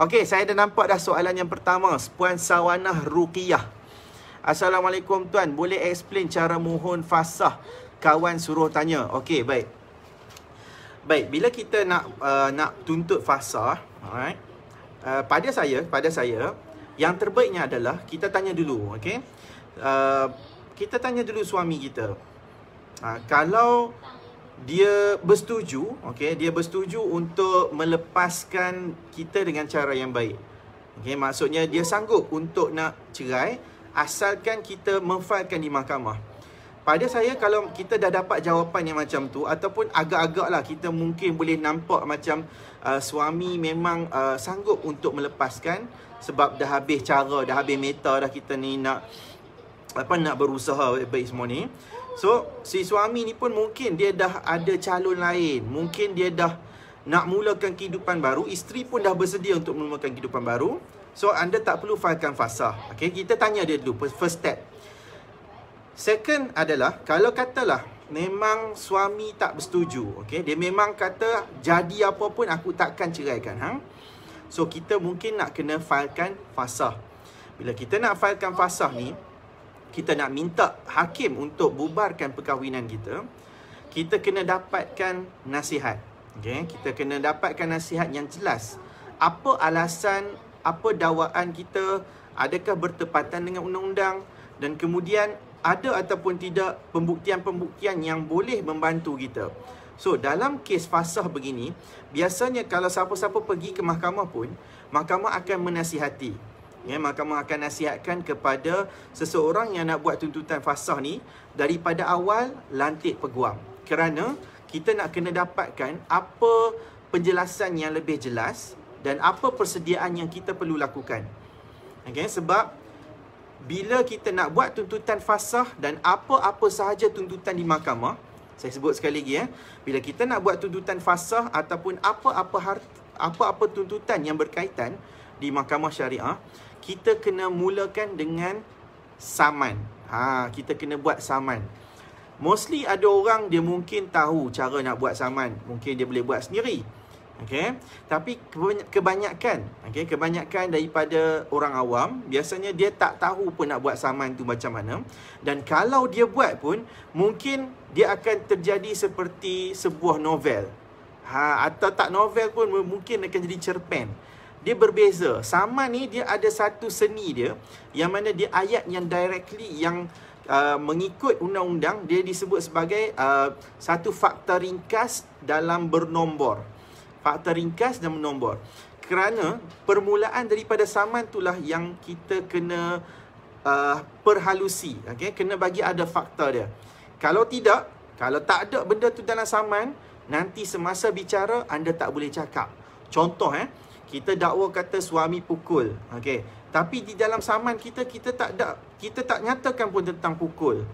Okey, saya dah nampak dah soalan yang pertama. Puan Sawanah Rukiah, Assalamualaikum tuan. Boleh explain cara mohon fasah? Kawan suruh tanya. Okey, baik. Baik, bila kita nak uh, nak tuntut fasah, alright. Uh, pada saya, pada saya, yang terbaiknya adalah kita tanya dulu, okey. Uh, kita tanya dulu suami kita. Uh, kalau dia bersetuju okey dia bersetuju untuk melepaskan kita dengan cara yang baik okey maksudnya dia sanggup untuk nak cerai asalkan kita memfailkan di mahkamah pada saya kalau kita dah dapat jawapan yang macam tu ataupun agak-agaklah kita mungkin boleh nampak macam uh, suami memang uh, sanggup untuk melepaskan sebab dah habis cara dah habis meta dah kita ni nak apa nak berusaha baik semua ni So si suami ni pun mungkin dia dah ada calon lain Mungkin dia dah nak mulakan kehidupan baru Isteri pun dah bersedia untuk mulakan kehidupan baru So anda tak perlu failkan fasa okay, Kita tanya dia dulu first step Second adalah Kalau katalah memang suami tak bersetuju okay, Dia memang kata jadi apa pun aku takkan ceraikan ha? So kita mungkin nak kena failkan fasa Bila kita nak failkan fasa ni kita nak minta hakim untuk bubarkan perkahwinan kita, kita kena dapatkan nasihat. Okay? Kita kena dapatkan nasihat yang jelas. Apa alasan, apa dawaan kita, adakah bertepatan dengan undang-undang dan kemudian ada ataupun tidak pembuktian-pembuktian yang boleh membantu kita. So dalam kes fasah begini, biasanya kalau siapa-siapa pergi ke mahkamah pun, mahkamah akan menasihati. Ya, mahkamah akan nasihatkan kepada seseorang yang nak buat tuntutan fasah ni daripada awal lantik peguam. Kerana kita nak kena dapatkan apa penjelasan yang lebih jelas dan apa persediaan yang kita perlu lakukan. Okay, sebab bila kita nak buat tuntutan fasah dan apa-apa sahaja tuntutan di mahkamah, saya sebut sekali lagi ya, bila kita nak buat tuntutan fasah ataupun apa-apa harta, apa-apa tuntutan yang berkaitan di mahkamah syariah, kita kena mulakan dengan saman. Ha, kita kena buat saman. Mostly ada orang dia mungkin tahu cara nak buat saman. Mungkin dia boleh buat sendiri. Okay. Tapi kebanyakan okay, Kebanyakan daripada orang awam Biasanya dia tak tahu pun nak buat saman tu macam mana Dan kalau dia buat pun Mungkin dia akan terjadi seperti sebuah novel ha, Atau tak novel pun mungkin akan jadi cerpen dia berbeza. Sama ni dia ada satu seni dia yang mana dia ayat yang directly yang uh, mengikut undang-undang dia disebut sebagai uh, satu fakta ringkas dalam bernombor. Fakta ringkas dan bernombor. Kerana permulaan daripada saman itulah yang kita kena uh, perhalusi. Okay? Kena bagi ada fakta dia. Kalau tidak, kalau tak ada benda tu dalam saman, nanti semasa bicara anda tak boleh cakap. Contoh eh, kita dakwa kata suami pukul okey tapi di dalam saman kita kita tak da, kita tak nyatakan pun tentang pukul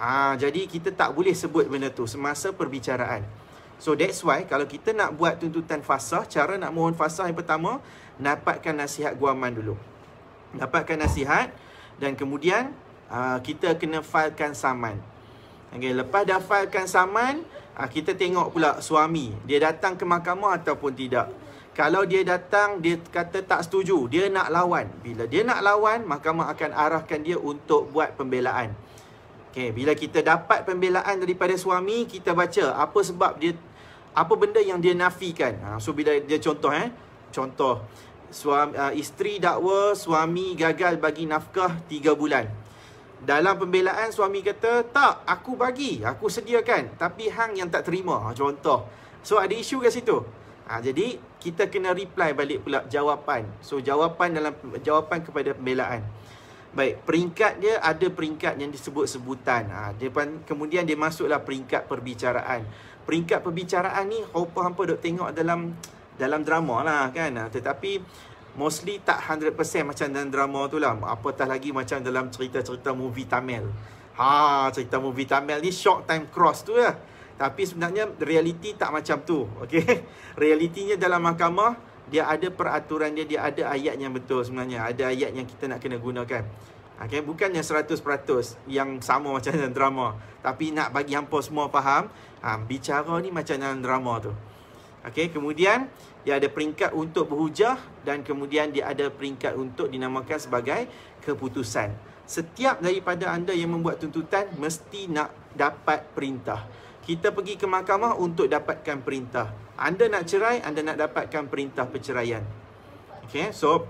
ha jadi kita tak boleh sebut benda tu semasa perbicaraan so that's why kalau kita nak buat tuntutan fasah cara nak mohon fasah yang pertama dapatkan nasihat guaman dulu dapatkan nasihat dan kemudian uh, kita kena failkan saman Okay, lepas dah failkan saman uh, kita tengok pula suami dia datang ke mahkamah ataupun tidak kalau dia datang, dia kata tak setuju, dia nak lawan. Bila dia nak lawan, mahkamah akan arahkan dia untuk buat pembelaan. Okay, bila kita dapat pembelaan daripada suami, kita baca apa sebab dia, apa benda yang dia nafikan. Ha, so, bila dia contoh, eh, contoh, suami, uh, isteri dakwa suami gagal bagi nafkah 3 bulan. Dalam pembelaan, suami kata, tak, aku bagi, aku sediakan. Tapi hang yang tak terima, ha, contoh. So, ada isu kat situ. Ha, jadi kita kena reply balik pula jawapan. So jawapan dalam jawapan kepada pembelaan. Baik, peringkat dia ada peringkat yang disebut sebutan. Ha, dia, kemudian dia masuklah peringkat perbicaraan. Peringkat perbicaraan ni hampa-hampa dok tengok dalam dalam drama lah kan. Ha, tetapi mostly tak 100% macam dalam drama tu lah. Apatah lagi macam dalam cerita-cerita movie Tamil. Ha, cerita movie Tamil ni short time cross tu lah. Ya. Tapi sebenarnya realiti tak macam tu. Okey. Realitinya dalam mahkamah dia ada peraturan dia, dia ada ayat yang betul sebenarnya. Ada ayat yang kita nak kena gunakan. Okay, bukannya 100% yang sama macam dalam drama Tapi nak bagi hampa semua faham ha, Bicara ni macam dalam drama tu okay, Kemudian dia ada peringkat untuk berhujah Dan kemudian dia ada peringkat untuk dinamakan sebagai keputusan Setiap daripada anda yang membuat tuntutan Mesti nak dapat perintah kita pergi ke mahkamah untuk dapatkan perintah. Anda nak cerai, anda nak dapatkan perintah perceraian. Okay, so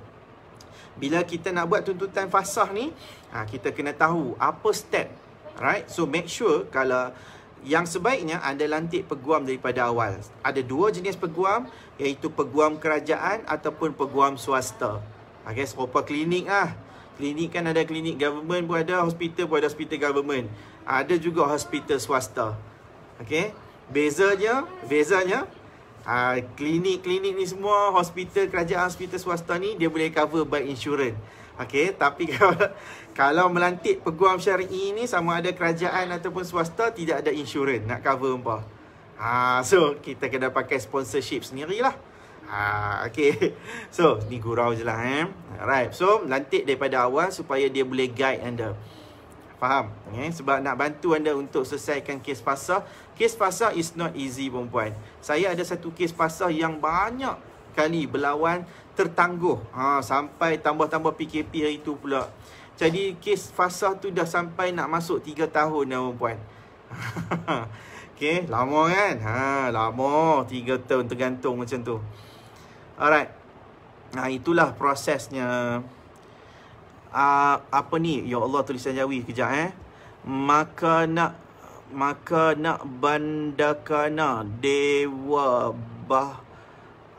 bila kita nak buat tuntutan fasah ni, ah, kita kena tahu apa step. Right, so make sure kalau yang sebaiknya anda lantik peguam daripada awal. Ada dua jenis peguam, iaitu peguam kerajaan ataupun peguam swasta. Okay, serupa klinik lah. Klinik kan ada klinik government pun ada, hospital pun ada hospital government. Ada juga hospital swasta. Okay. Bezanya, bezanya, ah, klinik-klinik uh, ni semua, hospital, kerajaan hospital swasta ni, dia boleh cover by insurance. Okay, tapi kalau, kalau melantik peguam syari'i ni, sama ada kerajaan ataupun swasta, tidak ada insurance nak cover apa. Ha, ah, so, kita kena pakai sponsorship lah. Ha, okay, so, ni gurau je lah. Eh. Right, so, melantik daripada awal supaya dia boleh guide anda faham okay? Ya, sebab nak bantu anda untuk selesaikan kes pasal kes pasal is not easy perempuan saya ada satu kes pasal yang banyak kali berlawan tertangguh ha, sampai tambah-tambah PKP hari itu pula jadi kes fasa tu dah sampai nak masuk 3 tahun dah perempuan Okay, lama kan? Ha, lama, 3 tahun tergantung macam tu Alright, nah, itulah prosesnya uh, apa ni ya Allah tulisan jawi kejap eh maka nak maka nak bandakana dewa bah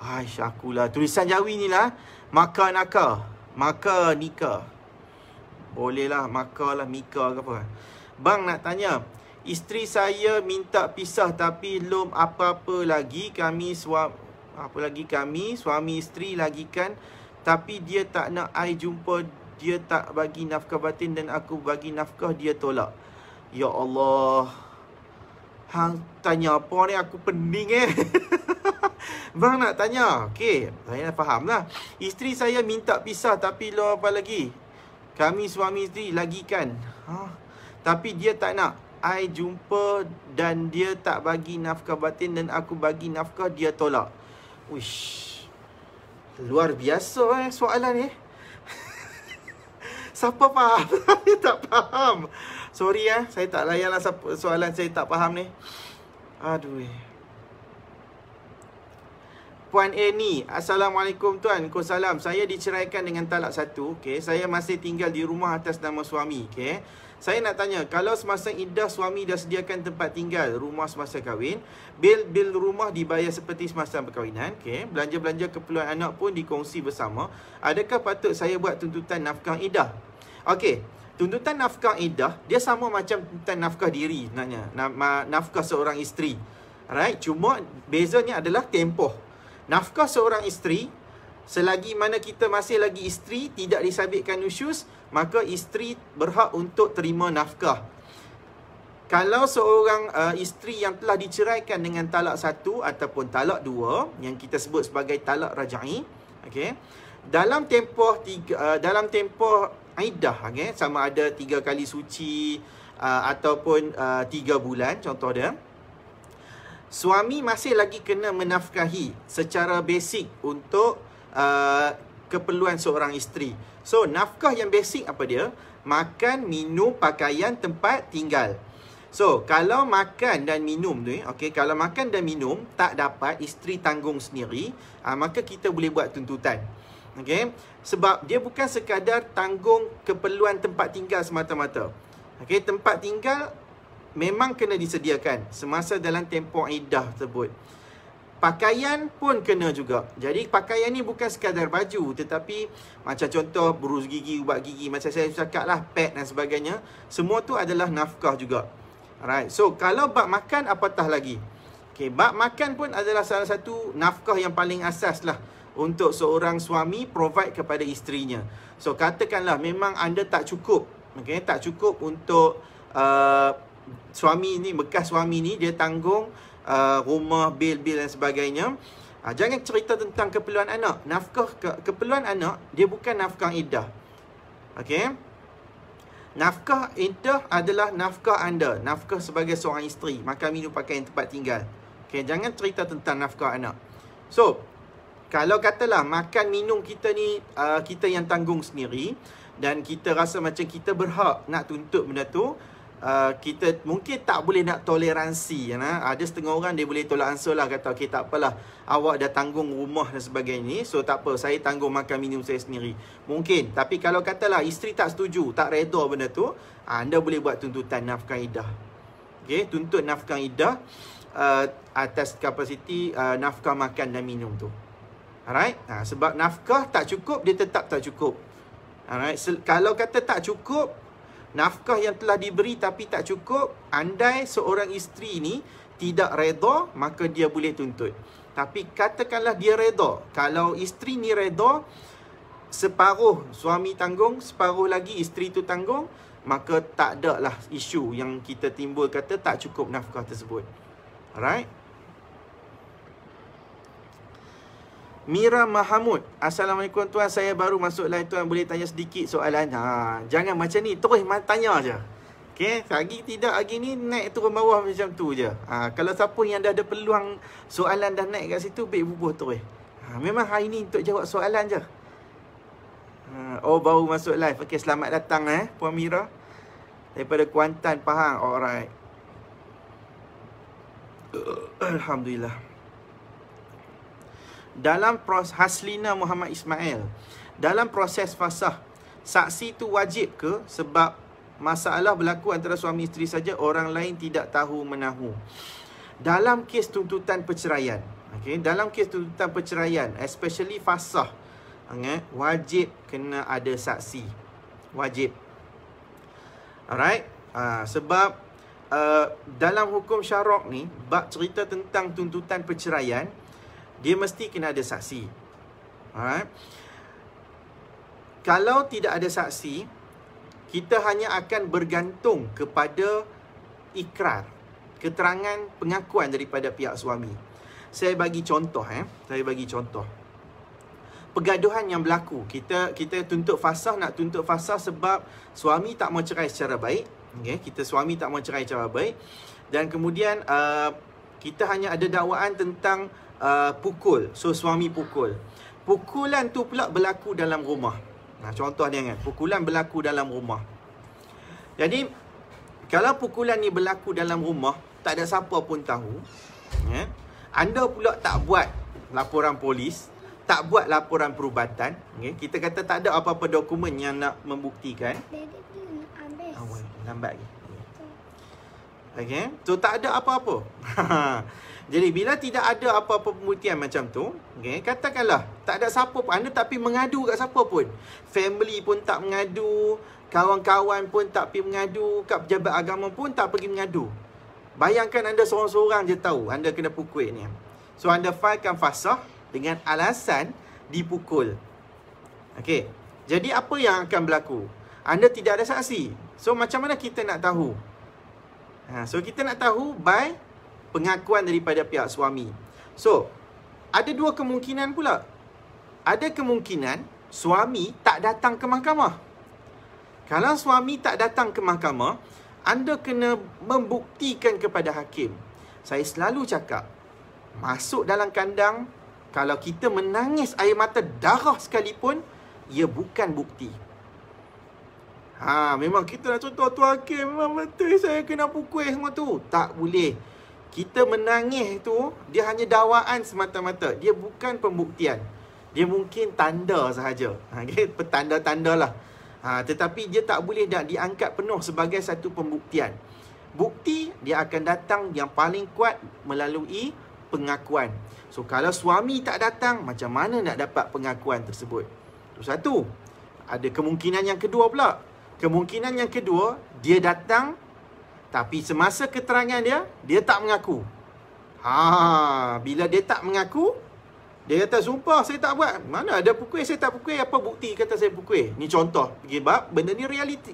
hai syakulah tulisan jawi ni lah eh. maka naka maka nika boleh lah maka lah mika ke apa bang nak tanya isteri saya minta pisah tapi belum apa-apa lagi kami suami apa lagi kami suami isteri lagi kan tapi dia tak nak ai jumpa dia tak bagi nafkah batin dan aku bagi nafkah dia tolak. Ya Allah. Hang tanya apa ni aku pening eh. Bang nak tanya. Okey, saya dah faham lah. Isteri saya minta pisah tapi lo apa lagi? Kami suami isteri lagikan. Ha? Tapi dia tak nak. I jumpa dan dia tak bagi nafkah batin dan aku bagi nafkah dia tolak. Wish. Luar biasa eh soalan ni. Eh? Siapa faham? saya tak faham. Sorry ya, saya tak layanlah soalan saya tak faham ni. Aduh. Eh. Puan Eni, Assalamualaikum tuan. salam. Saya diceraikan dengan talak satu. Okay. Saya masih tinggal di rumah atas nama suami. Okay. Saya nak tanya, kalau semasa iddah suami dah sediakan tempat tinggal rumah semasa kahwin, bil-bil rumah dibayar seperti semasa perkahwinan, okay? belanja-belanja keperluan anak pun dikongsi bersama, adakah patut saya buat tuntutan nafkah iddah? Okey, tuntutan nafkah iddah dia sama macam tuntutan nafkah diri nanya, nafkah seorang isteri. Right? Cuma bezanya adalah tempoh. Nafkah seorang isteri Selagi mana kita masih lagi isteri tidak disabitkan usus, maka isteri berhak untuk terima nafkah. Kalau seorang uh, isteri yang telah diceraikan dengan talak satu ataupun talak dua yang kita sebut sebagai talak rajai, okay, Dalam tempoh tiga, uh, dalam tempoh iddah, okay, sama ada tiga kali suci uh, ataupun uh, tiga bulan contoh dia. Suami masih lagi kena menafkahi secara basic untuk uh, keperluan seorang isteri. So, nafkah yang basic apa dia? Makan, minum, pakaian, tempat tinggal. So, kalau makan dan minum tu, okay, kalau makan dan minum tak dapat isteri tanggung sendiri, uh, maka kita boleh buat tuntutan. Okay? Sebab dia bukan sekadar tanggung keperluan tempat tinggal semata-mata. Okay, tempat tinggal memang kena disediakan semasa dalam tempoh idah tersebut. Pakaian pun kena juga. Jadi pakaian ni bukan sekadar baju tetapi macam contoh berus gigi, ubat gigi macam saya cakap lah, pet dan sebagainya. Semua tu adalah nafkah juga. Alright, so kalau bak makan apatah lagi. Okay, Bak makan pun adalah salah satu nafkah yang paling asas lah untuk seorang suami provide kepada isterinya. So katakanlah memang anda tak cukup. Okay, tak cukup untuk uh, suami ni, bekas suami ni dia tanggung uh, rumah, bil-bil dan sebagainya. Uh, jangan cerita tentang keperluan anak. Nafkah ke, keperluan anak dia bukan nafkah iddah. okay? Nafkah iddah adalah nafkah anda, nafkah sebagai seorang isteri, makan minum pakaian tempat tinggal. Okay, jangan cerita tentang nafkah anak. So, kalau katalah makan minum kita ni uh, kita yang tanggung sendiri dan kita rasa macam kita berhak nak tuntut benda tu, uh, kita mungkin tak boleh nak toleransi ya nah? ada setengah orang dia boleh tolak ansur lah kata okey tak apalah awak dah tanggung rumah dan sebagainya so tak apa saya tanggung makan minum saya sendiri mungkin tapi kalau katalah isteri tak setuju tak reda benda tu ah, anda boleh buat tuntutan nafkah idah Okay, tuntut nafkah idah uh, atas kapasiti uh, nafkah makan dan minum tu Alright, ha, sebab nafkah tak cukup, dia tetap tak cukup Alright, kalau kata tak cukup nafkah yang telah diberi tapi tak cukup, andai seorang isteri ni tidak redha, maka dia boleh tuntut. Tapi katakanlah dia redha. Kalau isteri ni redha, separuh suami tanggung, separuh lagi isteri tu tanggung, maka tak ada lah isu yang kita timbul kata tak cukup nafkah tersebut. Alright? Mira Mahamud Assalamualaikum tuan Saya baru masuk live tuan Boleh tanya sedikit soalan ha, Jangan macam ni Terus tanya je Okay Lagi tidak lagi ni Naik turun bawah macam tu je ha, Kalau siapa yang dah ada peluang Soalan dah naik kat situ Baik bubuh terus ha, Memang hari ni untuk jawab soalan je ha, Oh baru masuk live Okay selamat datang eh Puan Mira Daripada Kuantan Pahang Alright Alhamdulillah dalam proses Haslina Muhammad Ismail dalam proses fasah saksi tu wajib ke sebab masalah berlaku antara suami isteri saja orang lain tidak tahu menahu dalam kes tuntutan perceraian okey dalam kes tuntutan perceraian especially fasah okay, wajib kena ada saksi wajib alright uh, sebab uh, dalam hukum syarak ni bab cerita tentang tuntutan perceraian dia mesti kena ada saksi. Alright. Kalau tidak ada saksi, kita hanya akan bergantung kepada ikrar, keterangan pengakuan daripada pihak suami. Saya bagi contoh eh, saya bagi contoh. Pergaduhan yang berlaku, kita kita tuntut fasa nak tuntut fasa sebab suami tak mahu cerai secara baik, okey, kita suami tak mahu cerai secara baik dan kemudian uh, kita hanya ada dakwaan tentang Uh, pukul. So suami pukul. Pukulan tu pula berlaku dalam rumah. Nah, contoh dia kan. Pukulan berlaku dalam rumah. Jadi kalau pukulan ni berlaku dalam rumah, tak ada siapa pun tahu. Ya. Anda pula tak buat laporan polis, tak buat laporan perubatan, okay. Ya, kita kata tak ada apa-apa dokumen yang nak membuktikan. Awal, lambat lagi. Okay. So tak ada apa-apa. Jadi bila tidak ada apa-apa pembuktian macam tu, okay, katakanlah tak ada siapa pun, anda tak pergi mengadu kat siapa pun. Family pun tak mengadu, kawan-kawan pun tak pergi mengadu, kat pejabat agama pun tak pergi mengadu. Bayangkan anda seorang-seorang je tahu anda kena pukul ni. So anda failkan fasah dengan alasan dipukul. Okay. Jadi apa yang akan berlaku? Anda tidak ada saksi. So macam mana kita nak tahu? Ha, so kita nak tahu by pengakuan daripada pihak suami. So, ada dua kemungkinan pula. Ada kemungkinan suami tak datang ke mahkamah. Kalau suami tak datang ke mahkamah, anda kena membuktikan kepada hakim. Saya selalu cakap, masuk dalam kandang, kalau kita menangis air mata darah sekalipun, ia bukan bukti. Ha, memang kita nak contoh tu hakim memang betul saya kena pukul semua tu. Tak boleh. Kita menangis tu dia hanya dawaan semata-mata. Dia bukan pembuktian. Dia mungkin tanda sahaja. Ha, okay? Petanda-tanda lah. Ha, tetapi dia tak boleh dah diangkat penuh sebagai satu pembuktian. Bukti dia akan datang yang paling kuat melalui pengakuan. So kalau suami tak datang, macam mana nak dapat pengakuan tersebut? Itu satu. Ada kemungkinan yang kedua pula. Kemungkinan yang kedua, dia datang tapi semasa keterangan dia, dia tak mengaku. Ha, bila dia tak mengaku, dia kata sumpah saya tak buat. Mana ada pukul saya tak pukul apa bukti kata saya pukul. Ni contoh bab. benda ni reality,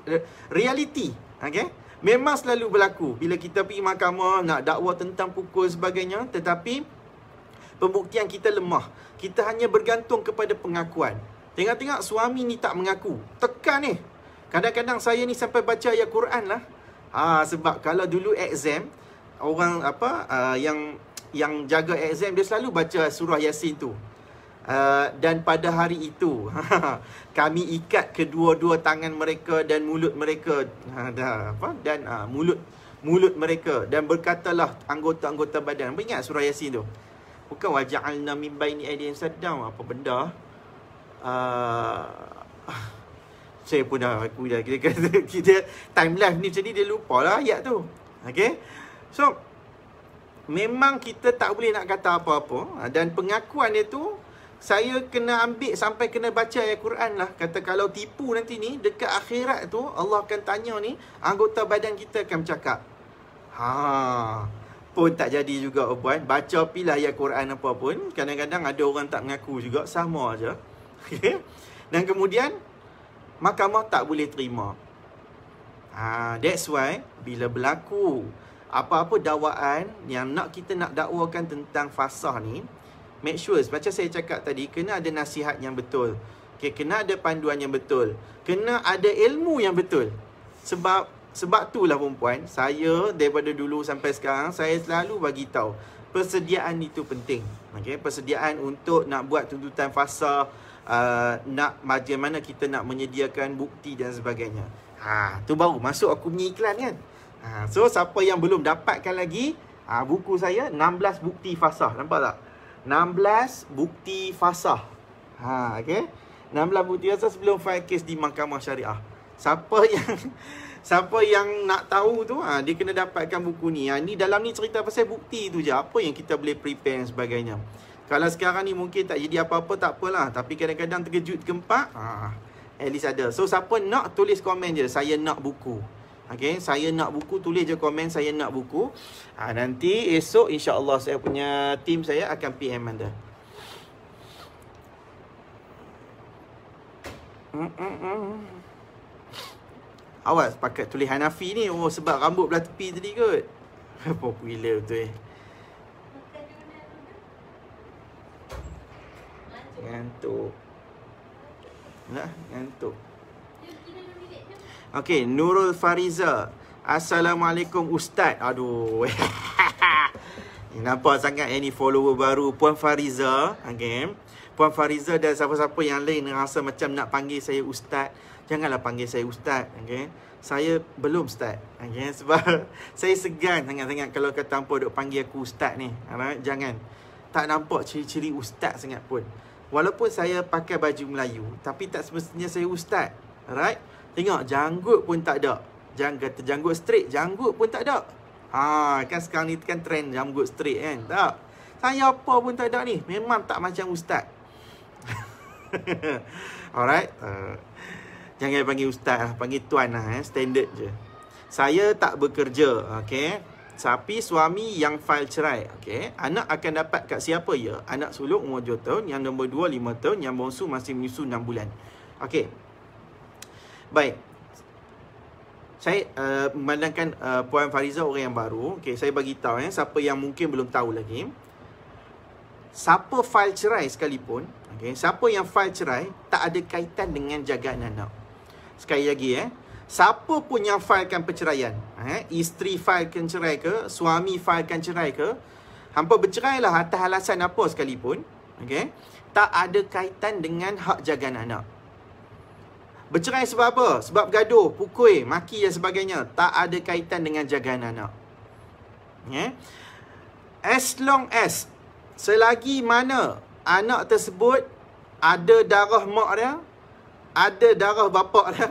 reality, Okey. Memang selalu berlaku bila kita pergi mahkamah nak dakwa tentang pukul sebagainya tetapi pembuktian kita lemah. Kita hanya bergantung kepada pengakuan. Tengok-tengok suami ni tak mengaku. Tekan ni. Kadang-kadang saya ni sampai baca ayat Quran lah. Ha, sebab kalau dulu exam orang apa uh, yang yang jaga exam dia selalu baca surah yasin tu. Uh, dan pada hari itu kami ikat kedua-dua tangan mereka dan mulut mereka ada ha, uh, apa dan uh, mulut mulut mereka dan berkatalah anggota-anggota badan. Apa ingat surah yasin tu? Bukan wajah al waja'alna min baini yang sedang apa benda? Uh, saya pun dah aku dah kira kira kita time left ni jadi dia lupa lah ayat tu. okay? So memang kita tak boleh nak kata apa-apa ha, dan pengakuan dia tu saya kena ambil sampai kena baca ayat Quran lah. Kata kalau tipu nanti ni dekat akhirat tu Allah akan tanya ni anggota badan kita akan bercakap. Ha pun tak jadi juga buat baca pilah ayat Quran apa pun kadang-kadang ada orang tak mengaku juga sama aja. Okey. Dan kemudian mahkamah tak boleh terima. Ha, that's why bila berlaku apa-apa dakwaan yang nak kita nak dakwakan tentang fasah ni, make sure macam saya cakap tadi, kena ada nasihat yang betul. Okay, kena ada panduan yang betul. Kena ada ilmu yang betul. Sebab sebab tu lah perempuan, saya daripada dulu sampai sekarang, saya selalu bagi tahu persediaan itu penting. Okay, persediaan untuk nak buat tuntutan fasah, Uh, nak macam mana kita nak menyediakan bukti dan sebagainya. Ha, tu baru masuk aku punya iklan kan. Ha, so siapa yang belum dapatkan lagi ha, buku saya 16 bukti fasah. Nampak tak? 16 bukti fasah. Ha, okay. 16 bukti fasah sebelum file case di mahkamah syariah. Siapa yang siapa yang nak tahu tu ha, dia kena dapatkan buku ni. Ha, ni dalam ni cerita pasal bukti tu je. Apa yang kita boleh prepare dan sebagainya. Kalau sekarang ni mungkin tak jadi apa-apa tak apalah Tapi kadang-kadang terkejut gempak ah, ha, At least ada So siapa nak tulis komen je Saya nak buku Okay, saya nak buku, tulis je komen saya nak buku. Ha, nanti esok insyaAllah saya punya tim saya akan PM anda. Awak pakai tulis Hanafi ni. Oh, sebab rambut belah tepi tadi kot. Popular betul eh. Ngantuk Nah, ngantuk Okay, Nurul Fariza Assalamualaikum Ustaz Aduh Nampak sangat eh, follower baru Puan Fariza okay. Puan Fariza dan siapa-siapa yang lain Rasa macam nak panggil saya Ustaz Janganlah panggil saya Ustaz okay. Saya belum Ustaz okay. Sebab saya segan sangat-sangat Kalau kata tanpa duk panggil aku Ustaz ni Alright, Jangan Tak nampak ciri-ciri Ustaz sangat pun Walaupun saya pakai baju Melayu Tapi tak semestinya saya ustaz Alright Tengok janggut pun tak ada Jangan kata janggut straight Janggut pun tak ada Ha, kan sekarang ni kan trend janggut straight kan Tak Saya apa pun tak ada ni Memang tak macam ustaz Alright uh, Jangan panggil ustaz lah Panggil tuan lah eh Standard je Saya tak bekerja Okay tapi suami yang file cerai okey anak akan dapat kat siapa ya anak sulung umur 2 tahun yang nombor 2 5 tahun yang bongsu masih menyusu 6 bulan okey baik saya uh, memandangkan uh, puan Fariza orang yang baru okey saya bagi tahu eh siapa yang mungkin belum tahu lagi siapa file cerai sekalipun okey siapa yang file cerai tak ada kaitan dengan jagaan anak sekali lagi eh siapa pun yang failkan perceraian eh, isteri filekan cerai ke, suami filekan cerai ke, hampa bercerai lah atas alasan apa sekalipun, okay, tak ada kaitan dengan hak jagaan anak. Bercerai sebab apa? Sebab gaduh, pukul, maki dan sebagainya. Tak ada kaitan dengan jagaan anak. Okay? As long as, selagi mana anak tersebut ada darah mak dia, ada darah bapak dia,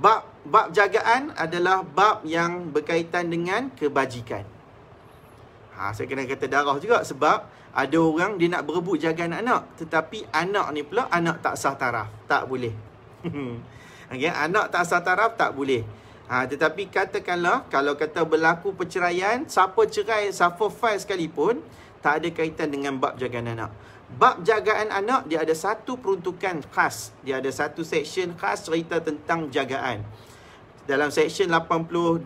bab bab jagaan adalah bab yang berkaitan dengan kebajikan. Ha, saya kena kata darah juga sebab ada orang dia nak berebut jagaan anak. Tetapi anak ni pula anak tak sah taraf. Tak boleh. okay, anak tak sah taraf tak boleh. Ha, tetapi katakanlah kalau kata berlaku perceraian, siapa cerai, siapa file sekalipun, tak ada kaitan dengan bab jagaan anak. Bab jagaan anak dia ada satu peruntukan khas, dia ada satu section khas cerita tentang jagaan dalam section 82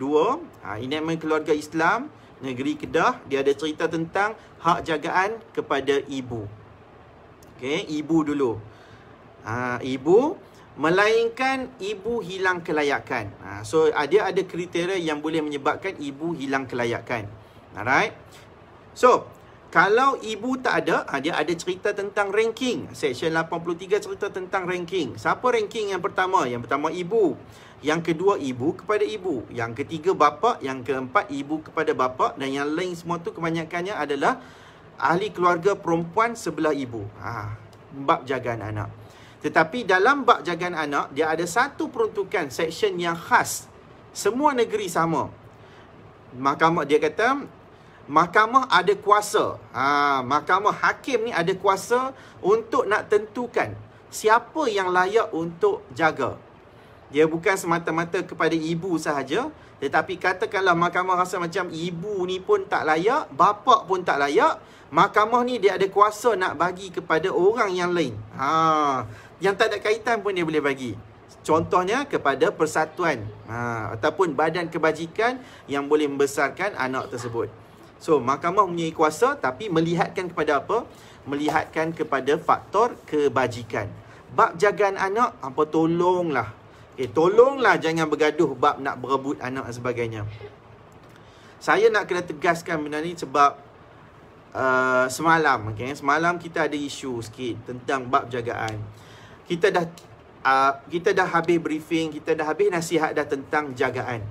ha, Enactment Keluarga Islam Negeri Kedah Dia ada cerita tentang hak jagaan kepada ibu Okay, ibu dulu ha, Ibu Melainkan ibu hilang kelayakan ha, So ada ah, ada kriteria yang boleh menyebabkan ibu hilang kelayakan Alright So kalau ibu tak ada, ha, dia ada cerita tentang ranking. Section 83 cerita tentang ranking. Siapa ranking yang pertama? Yang pertama ibu. Yang kedua ibu kepada ibu Yang ketiga bapa Yang keempat ibu kepada bapa Dan yang lain semua tu kebanyakannya adalah Ahli keluarga perempuan sebelah ibu ha, Bab jagaan anak Tetapi dalam bab jagaan anak Dia ada satu peruntukan section yang khas Semua negeri sama Mahkamah dia kata Mahkamah ada kuasa ha, Mahkamah hakim ni ada kuasa Untuk nak tentukan Siapa yang layak untuk jaga dia bukan semata-mata kepada ibu sahaja. Tetapi katakanlah mahkamah rasa macam ibu ni pun tak layak, bapak pun tak layak. Mahkamah ni dia ada kuasa nak bagi kepada orang yang lain. Ha, yang tak ada kaitan pun dia boleh bagi. Contohnya kepada persatuan ha, ataupun badan kebajikan yang boleh membesarkan anak tersebut. So mahkamah mempunyai kuasa tapi melihatkan kepada apa? Melihatkan kepada faktor kebajikan. Bab jagaan anak, apa tolonglah Okay, eh, tolonglah jangan bergaduh bab nak berebut anak dan sebagainya. Saya nak kena tegaskan benda ni sebab uh, semalam, okay, semalam kita ada isu sikit tentang bab jagaan. Kita dah uh, kita dah habis briefing, kita dah habis nasihat dah tentang jagaan.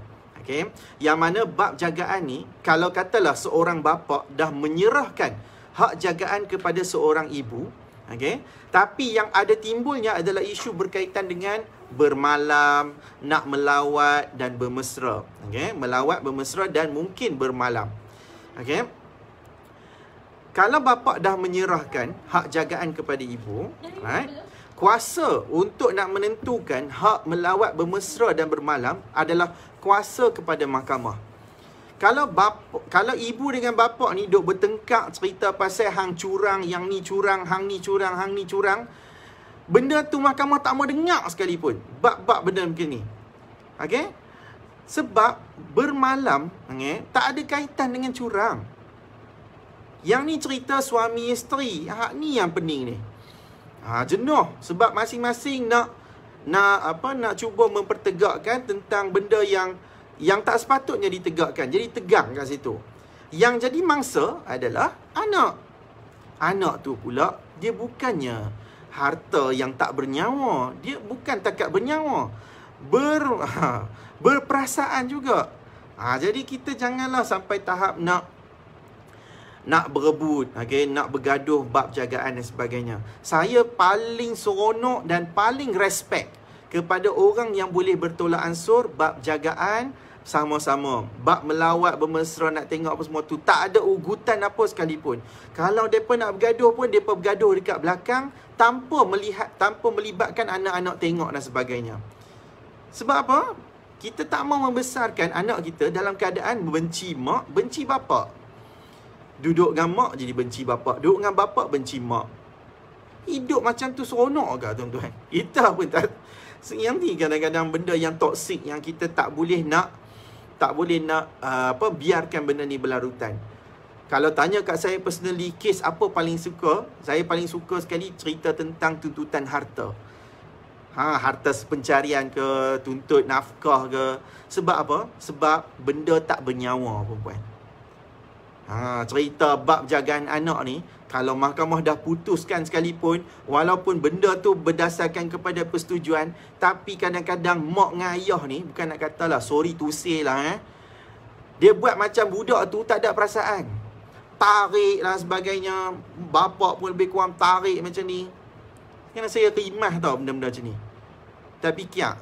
Okay. Yang mana bab jagaan ni, kalau katalah seorang bapa dah menyerahkan hak jagaan kepada seorang ibu, okay, tapi yang ada timbulnya adalah isu berkaitan dengan bermalam, nak melawat dan bermesra. Okay? Melawat, bermesra dan mungkin bermalam. Okay? Kalau bapa dah menyerahkan hak jagaan kepada ibu, right? kuasa untuk nak menentukan hak melawat, bermesra dan bermalam adalah kuasa kepada mahkamah. Kalau bapa, kalau ibu dengan bapa ni duk bertengkak cerita pasal hang curang, yang ni curang, hang ni curang, hang ni curang, hang ni curang Benda tu mahkamah tak mau dengar sekalipun. pun. Bab-bab benda macam ni. Okey? Sebab bermalam, okay, tak ada kaitan dengan curang. Yang ni cerita suami isteri. Hak ni yang pening ni. Ha, jenuh. Sebab masing-masing nak nak apa nak cuba mempertegakkan tentang benda yang yang tak sepatutnya ditegakkan. Jadi tegang kat situ. Yang jadi mangsa adalah anak. Anak tu pula dia bukannya harta yang tak bernyawa. Dia bukan takat bernyawa. Ber ha, berperasaan juga. Ha, jadi kita janganlah sampai tahap nak nak berebut, okay? nak bergaduh bab jagaan dan sebagainya. Saya paling seronok dan paling respect kepada orang yang boleh bertolak ansur bab jagaan sama-sama. Bak melawat, bermesra nak tengok apa semua tu. Tak ada ugutan apa sekalipun. Kalau mereka nak bergaduh pun, mereka bergaduh dekat belakang tanpa melihat, tanpa melibatkan anak-anak tengok dan sebagainya. Sebab apa? Kita tak mau membesarkan anak kita dalam keadaan benci mak, benci bapa. Duduk dengan mak jadi benci bapa, Duduk dengan bapa benci mak. Hidup macam tu seronok ke tuan-tuan? Kita pun tak... Yang ni kadang-kadang benda yang toksik yang kita tak boleh nak tak boleh nak uh, apa biarkan benda ni berlarutan. Kalau tanya kat saya personally kes apa paling suka, saya paling suka sekali cerita tentang tuntutan harta. Ha, harta pencarian ke, tuntut nafkah ke. Sebab apa? Sebab benda tak bernyawa, perempuan. Ha, cerita bab jagaan anak ni kalau mahkamah dah putuskan sekalipun walaupun benda tu berdasarkan kepada persetujuan tapi kadang-kadang mak dengan ayah ni bukan nak kata lah sorry to say lah eh. Dia buat macam budak tu tak ada perasaan. Tarik lah sebagainya. Bapak pun lebih kurang tarik macam ni. Kena saya rimah tau benda-benda macam ni. Tapi kia,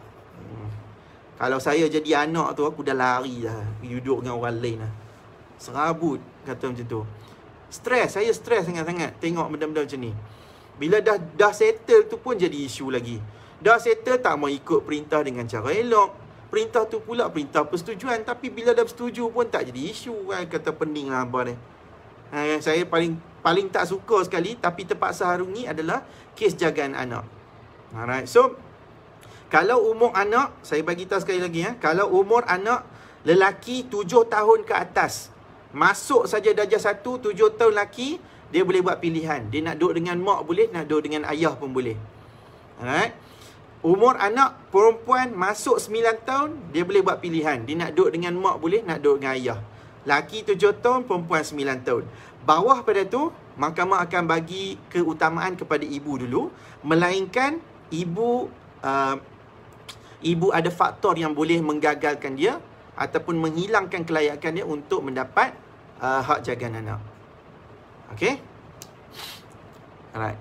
Kalau saya jadi anak tu aku dah lari lah. Duduk dengan orang lain lah. Serabut kata macam tu stres saya stres sangat-sangat tengok benda-benda macam ni bila dah dah settle tu pun jadi isu lagi dah settle tak mau ikut perintah dengan cara elok perintah tu pula perintah persetujuan tapi bila dah setuju pun tak jadi isu kan kata pening lah abang ni ha, kan, saya paling paling tak suka sekali tapi terpaksa harungi adalah kes jagaan anak alright so kalau umur anak saya bagi tahu sekali lagi ya kalau umur anak lelaki 7 tahun ke atas Masuk saja darjah satu, tujuh tahun lelaki, dia boleh buat pilihan. Dia nak duduk dengan mak boleh, nak duduk dengan ayah pun boleh. Alright. Umur anak perempuan masuk sembilan tahun, dia boleh buat pilihan. Dia nak duduk dengan mak boleh, nak duduk dengan ayah. Laki tujuh tahun, perempuan sembilan tahun. Bawah pada tu, mahkamah akan bagi keutamaan kepada ibu dulu. Melainkan ibu uh, ibu ada faktor yang boleh menggagalkan dia ataupun menghilangkan kelayakan dia untuk mendapat uh, hak jagaan anak. Okay? Alright.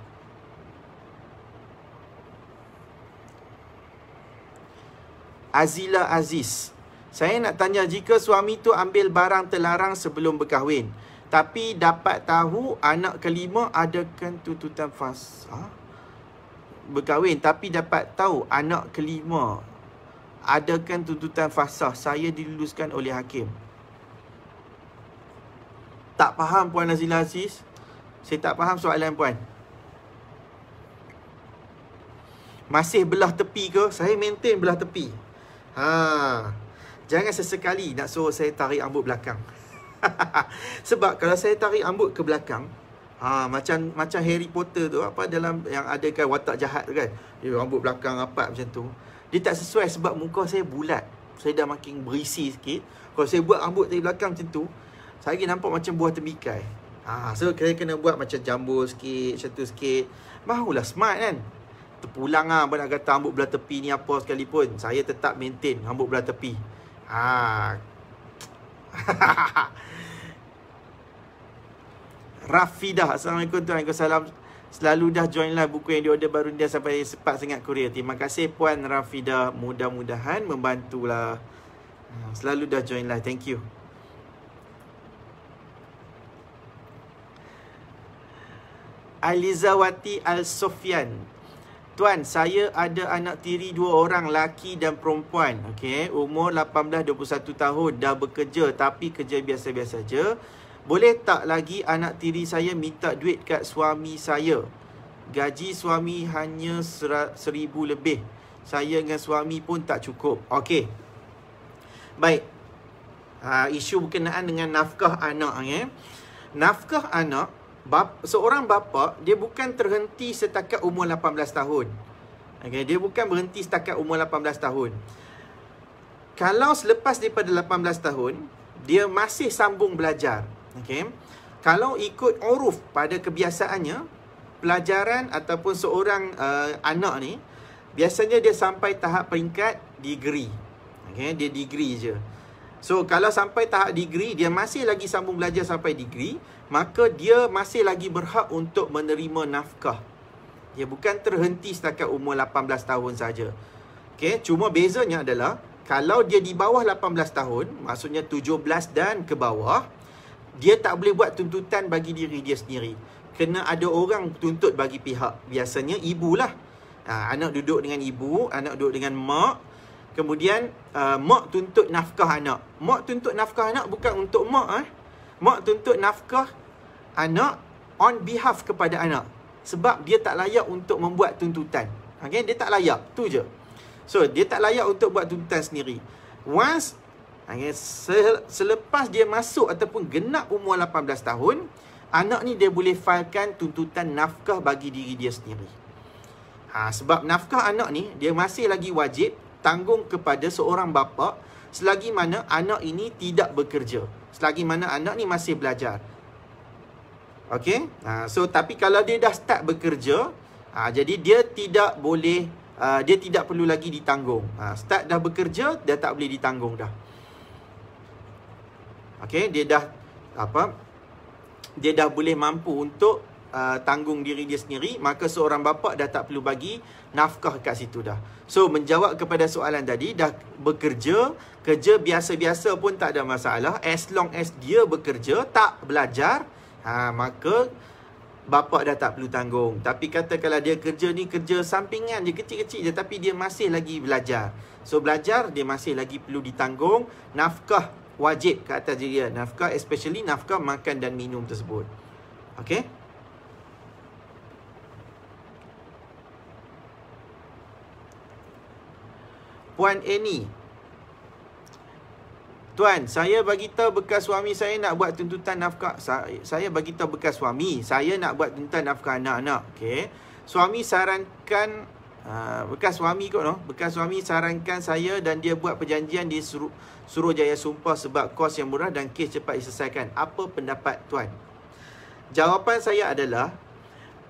Azila Aziz. Saya nak tanya jika suami tu ambil barang terlarang sebelum berkahwin tapi dapat tahu anak kelima adakan tuntutan fasa? Berkahwin tapi dapat tahu anak kelima adakan tuntutan fasah saya diluluskan oleh hakim tak faham puan Nazila Aziz saya tak faham soalan puan masih belah tepi ke saya maintain belah tepi ha jangan sesekali nak suruh saya tarik rambut belakang sebab kalau saya tarik rambut ke belakang Ha, macam macam Harry Potter tu apa dalam yang ada adakan watak jahat tu kan. Dia rambut belakang rapat macam tu. Dia tak sesuai sebab muka saya bulat Saya dah makin berisi sikit Kalau saya buat rambut dari belakang macam tu Saya lagi nampak macam buah tembikai ha, So saya kena buat macam jambul sikit Macam tu sikit Mahulah smart kan Terpulang lah Abang nak kata rambut belah tepi ni apa sekalipun Saya tetap maintain rambut belah tepi ha. Rafidah Assalamualaikum tuan Assalamualaikum Selalu dah join lah buku yang dia diorder baru dia sampai sempat sangat kurier. Terima kasih Puan Rafida. Mudah-mudahan membantulah. Hmm, selalu dah join lah. Thank you. Alizawati Al-Sofian. Tuan, saya ada anak tiri dua orang, laki dan perempuan. Okey, umur 18-21 tahun, dah bekerja tapi kerja biasa-biasa saja. -biasa boleh tak lagi anak tiri saya minta duit kat suami saya? Gaji suami hanya seribu lebih. Saya dengan suami pun tak cukup. Okey. Baik. Ha, isu berkenaan dengan nafkah anak. Eh. Nafkah anak, bap, seorang bapa, dia bukan terhenti setakat umur 18 tahun. Okay. Dia bukan berhenti setakat umur 18 tahun. Kalau selepas daripada 18 tahun, dia masih sambung belajar. Okay. Kalau ikut uruf pada kebiasaannya, pelajaran ataupun seorang uh, anak ni, biasanya dia sampai tahap peringkat degree. Okay. Dia degree je. So, kalau sampai tahap degree, dia masih lagi sambung belajar sampai degree, maka dia masih lagi berhak untuk menerima nafkah. Dia bukan terhenti setakat umur 18 tahun saja. Okay, cuma bezanya adalah kalau dia di bawah 18 tahun, maksudnya 17 dan ke bawah, dia tak boleh buat tuntutan bagi diri dia sendiri. Kena ada orang tuntut bagi pihak. Biasanya ibulah. Ha, anak duduk dengan ibu, anak duduk dengan mak. Kemudian uh, mak tuntut nafkah anak. Mak tuntut nafkah anak bukan untuk mak. Eh. Mak tuntut nafkah anak on behalf kepada anak. Sebab dia tak layak untuk membuat tuntutan. Okay? Dia tak layak. tu je. So, dia tak layak untuk buat tuntutan sendiri. Once Selepas dia masuk ataupun genap umur 18 tahun Anak ni dia boleh failkan tuntutan nafkah bagi diri dia sendiri ha, Sebab nafkah anak ni dia masih lagi wajib tanggung kepada seorang bapa Selagi mana anak ini tidak bekerja Selagi mana anak ni masih belajar Okay, ha, so tapi kalau dia dah start bekerja ha, Jadi dia tidak boleh, uh, dia tidak perlu lagi ditanggung ha, Start dah bekerja, dia tak boleh ditanggung dah Okay, dia dah apa? Dia dah boleh mampu untuk Uh, tanggung diri dia sendiri Maka seorang bapa dah tak perlu bagi Nafkah kat situ dah So menjawab kepada soalan tadi Dah bekerja Kerja biasa-biasa pun tak ada masalah As long as dia bekerja Tak belajar ha, Maka bapa dah tak perlu tanggung Tapi kata kalau dia kerja ni Kerja sampingan je kecil-kecil je Tapi dia masih lagi belajar So belajar dia masih lagi perlu ditanggung Nafkah wajib ke atas diri dia nafkah especially nafkah makan dan minum tersebut. Okay? Puan Eni Tuan, saya bagi tahu bekas suami saya nak buat tuntutan nafkah. Saya, saya bagi tahu bekas suami, saya nak buat tuntutan nafkah anak-anak. Okey. Suami sarankan Ha, bekas suami kot no. Bekas suami sarankan saya dan dia buat perjanjian di Suruh, Suruh Jaya Sumpah sebab kos yang murah dan kes cepat diselesaikan. Apa pendapat tuan? Jawapan saya adalah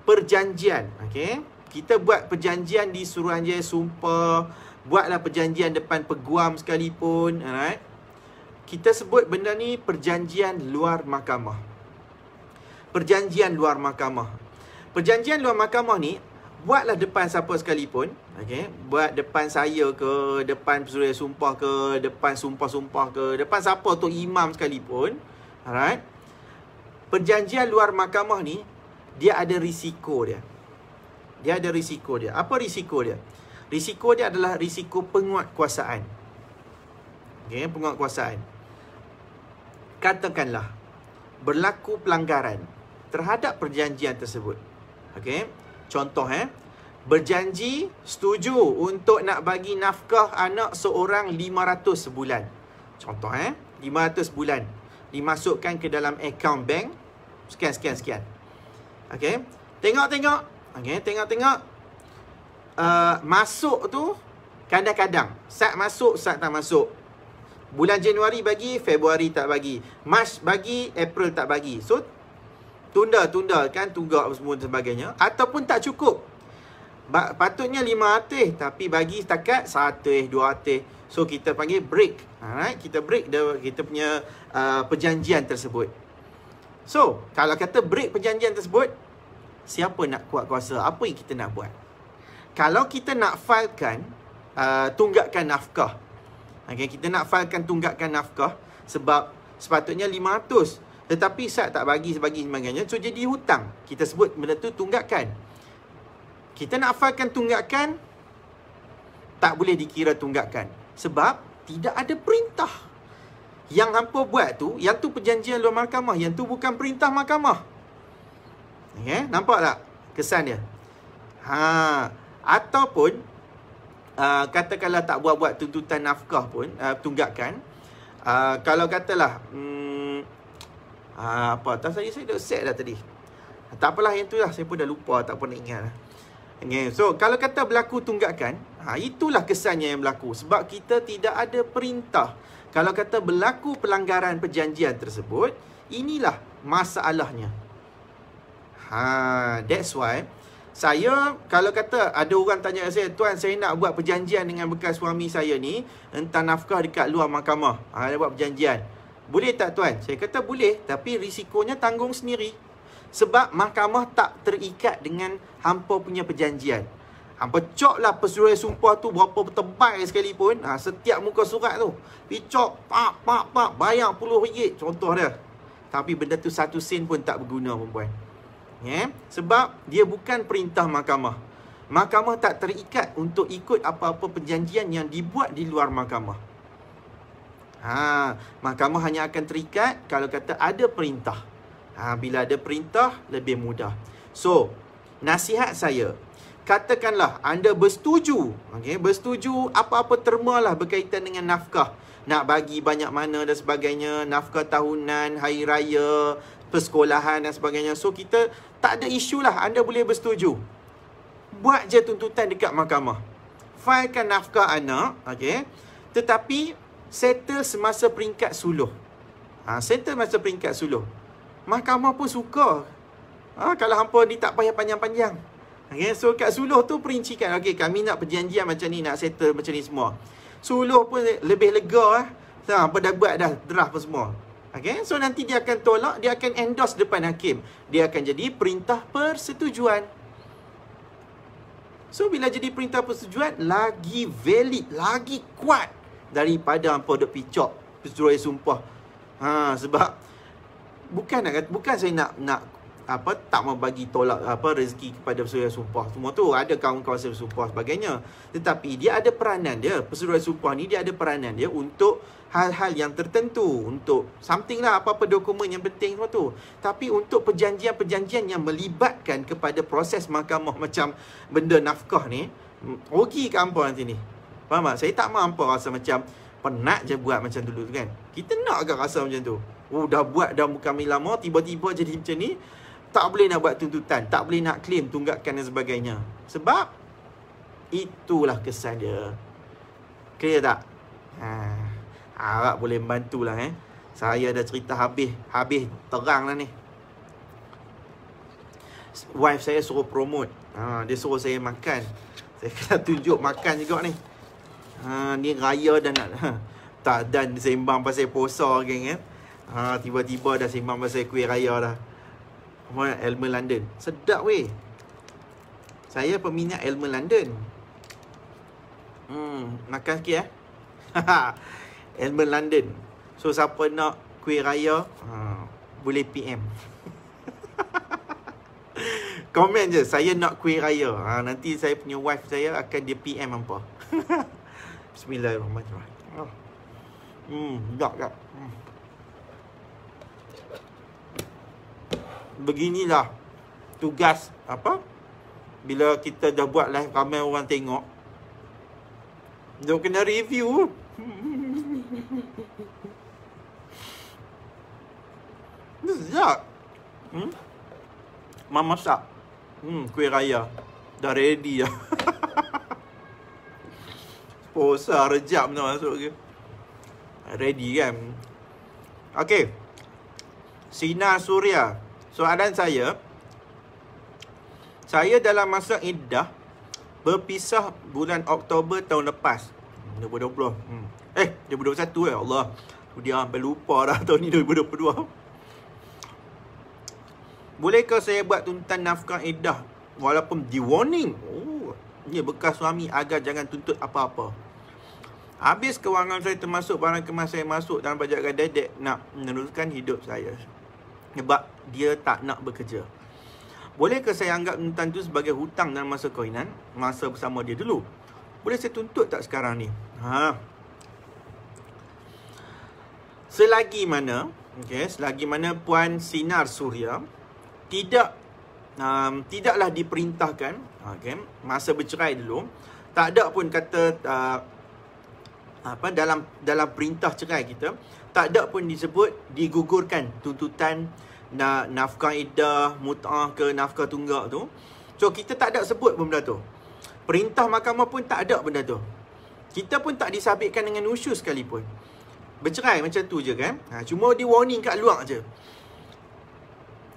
perjanjian. Okay? Kita buat perjanjian di Suruh Jaya Sumpah. Buatlah perjanjian depan peguam sekalipun. Alright? Kita sebut benda ni perjanjian luar mahkamah. Perjanjian luar mahkamah. Perjanjian luar mahkamah ni buatlah depan siapa sekalipun okay? buat depan saya ke depan suria sumpah ke depan sumpah-sumpah ke depan siapa tu imam sekalipun alright perjanjian luar mahkamah ni dia ada risiko dia dia ada risiko dia apa risiko dia risiko dia adalah risiko penguatkuasaan okay? penguatkuasaan katakanlah berlaku pelanggaran terhadap perjanjian tersebut Okay, Contoh eh, berjanji setuju untuk nak bagi nafkah anak seorang 500 sebulan. Contoh eh, 500 sebulan dimasukkan ke dalam account bank sekian sekian sekian. Okay, Tengok-tengok. okay, tengok-tengok. Uh, masuk tu kadang-kadang sat masuk sat tak masuk bulan Januari bagi Februari tak bagi Mas bagi April tak bagi so tunda-tunda kan tunggak semua dan sebagainya ataupun tak cukup ba- patutnya lima atih tapi bagi setakat satu atih dua atih so kita panggil break alright kita break the, kita punya uh, perjanjian tersebut so kalau kata break perjanjian tersebut siapa nak kuat kuasa apa yang kita nak buat kalau kita nak filekan uh, tunggakan nafkah okay, kita nak filekan tunggakan nafkah sebab sepatutnya lima 500 tetapi sat tak bagi sebagi sebagainya. So jadi hutang. Kita sebut benda tu tunggakan. Kita nak afalkan tunggakan. Tak boleh dikira tunggakan. Sebab tidak ada perintah. Yang hampa buat tu. Yang tu perjanjian luar mahkamah. Yang tu bukan perintah mahkamah. Yeah, nampak tak kesan dia? Ha, ataupun uh, katakanlah tak buat-buat tuntutan nafkah pun uh, tunggakan. Uh, kalau katalah hmm, ha, apa tak saya saya dah set dah tadi tak apalah yang tu lah saya pun dah lupa tak pernah ingat lah. okay. so kalau kata berlaku tunggakan ha, itulah kesannya yang berlaku sebab kita tidak ada perintah kalau kata berlaku pelanggaran perjanjian tersebut inilah masalahnya ha, that's why saya kalau kata ada orang tanya saya Tuan saya nak buat perjanjian dengan bekas suami saya ni Entah nafkah dekat luar mahkamah ha, buat perjanjian boleh tak tuan? Saya kata boleh tapi risikonya tanggung sendiri. Sebab mahkamah tak terikat dengan hampa punya perjanjian. Hampa cok lah pesuruh sumpah tu berapa tebal sekalipun. Ha, setiap muka surat tu. Picok, pak, pak, pak. Bayar puluh ringgit contoh dia. Tapi benda tu satu sen pun tak berguna perempuan. Yeah? Sebab dia bukan perintah mahkamah. Mahkamah tak terikat untuk ikut apa-apa perjanjian yang dibuat di luar mahkamah. Ha, mahkamah hanya akan terikat kalau kata ada perintah. Ha, bila ada perintah, lebih mudah. So, nasihat saya. Katakanlah anda bersetuju. Okay, bersetuju apa-apa terma lah berkaitan dengan nafkah. Nak bagi banyak mana dan sebagainya. Nafkah tahunan, hari raya, persekolahan dan sebagainya. So, kita tak ada isu lah. Anda boleh bersetuju. Buat je tuntutan dekat mahkamah. Failkan nafkah anak. Okay. Tetapi settle semasa peringkat suluh. Ha, settle masa peringkat suluh. Mahkamah pun suka. Ha, kalau hampa ni tak payah panjang-panjang. Okay, so kat suluh tu perincikan. Okay, kami nak perjanjian macam ni, nak settle macam ni semua. Suluh pun lebih lega lah. Ha, apa dah buat dah, draft pun semua. Okay, so nanti dia akan tolak, dia akan endorse depan hakim. Dia akan jadi perintah persetujuan. So, bila jadi perintah persetujuan, lagi valid, lagi kuat daripada hampa duk picok pesuruh sumpah. Ha sebab bukan nak bukan saya nak nak apa tak mau bagi tolak apa rezeki kepada pesuruh sumpah. Semua tu ada kawan-kawan saya sumpah sebagainya. Tetapi dia ada peranan dia. Pesuruh sumpah ni dia ada peranan dia untuk hal-hal yang tertentu untuk something lah apa-apa dokumen yang penting semua tu. Tapi untuk perjanjian-perjanjian yang melibatkan kepada proses mahkamah macam benda nafkah ni, mm, rugi kat hangpa nanti ni. Faham tak? Saya tak mampu rasa macam penat je buat macam dulu tu kan. Kita nak agak rasa macam tu. Oh, dah buat dah bukan lama, tiba-tiba jadi macam ni. Tak boleh nak buat tuntutan. Tak boleh nak claim tunggakan dan sebagainya. Sebab itulah kesan dia. Clear tak? Ha, harap boleh membantulah eh. Saya dah cerita habis. Habis terang lah ni. Wife saya suruh promote. Ha, dia suruh saya makan. Saya kena tunjuk makan juga ni. Ha, ni raya dah nak ha, tak dan sembang pasal puasa geng eh. Ha, tiba-tiba dah sembang pasal kuih raya dah. Mana Elmer London? Sedap weh. Saya peminat Elmer London. Hmm, makan sikit eh. Elmer London. So siapa nak kuih raya, ha, boleh PM. Comment je, saya nak kuih raya. Ha, nanti saya punya wife saya akan dia PM apa. Bismillahirrahmanirrahim. Oh. Hmm, sedap tak? Hmm. Beginilah tugas apa? Bila kita dah buat live ramai orang tengok. Dia kena review. Sedap. Hmm? Mama sah. Hmm, kuih raya. Dah ready lah. Oh, sah rejap tu masuk ke. Ready kan? Okay. Sina Surya Soalan saya. Saya dalam masa iddah berpisah bulan Oktober tahun lepas. 2020. Hmm. Eh, 2021 eh Allah. Dia sampai lupa dah tahun ni 2022. Bolehkah saya buat tuntutan nafkah iddah walaupun di warning? Oh. Ya bekas suami agar jangan tuntut apa-apa Habis kewangan saya termasuk barang kemas saya masuk dalam pajak dedek Nak meneruskan hidup saya Sebab dia tak nak bekerja Boleh ke saya anggap tuntutan itu sebagai hutang dalam masa kahwinan Masa bersama dia dulu Boleh saya tuntut tak sekarang ni ha. Selagi mana okay, Selagi mana Puan Sinar Surya Tidak um, tidaklah diperintahkan okay, masa bercerai dulu tak ada pun kata uh, apa dalam dalam perintah cerai kita tak ada pun disebut digugurkan tuntutan na, nafkah iddah mutah ke nafkah tunggak tu so kita tak ada sebut pun benda tu perintah mahkamah pun tak ada benda tu kita pun tak disabitkan dengan usus sekalipun bercerai macam tu je kan ha, cuma di warning kat luar je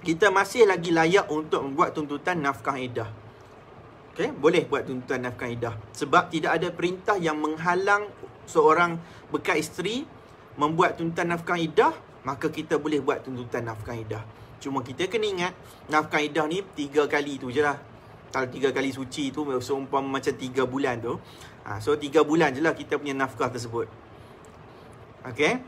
kita masih lagi layak untuk membuat tuntutan nafkah idah, okay boleh buat tuntutan nafkah idah. sebab tidak ada perintah yang menghalang seorang bekas isteri membuat tuntutan nafkah idah, maka kita boleh buat tuntutan nafkah idah. Cuma kita kena ingat nafkah idah ni tiga kali tu je lah. Kalau tiga kali suci tu seumpama macam tiga bulan tu. Ha, so tiga bulan je lah kita punya nafkah tersebut. okay.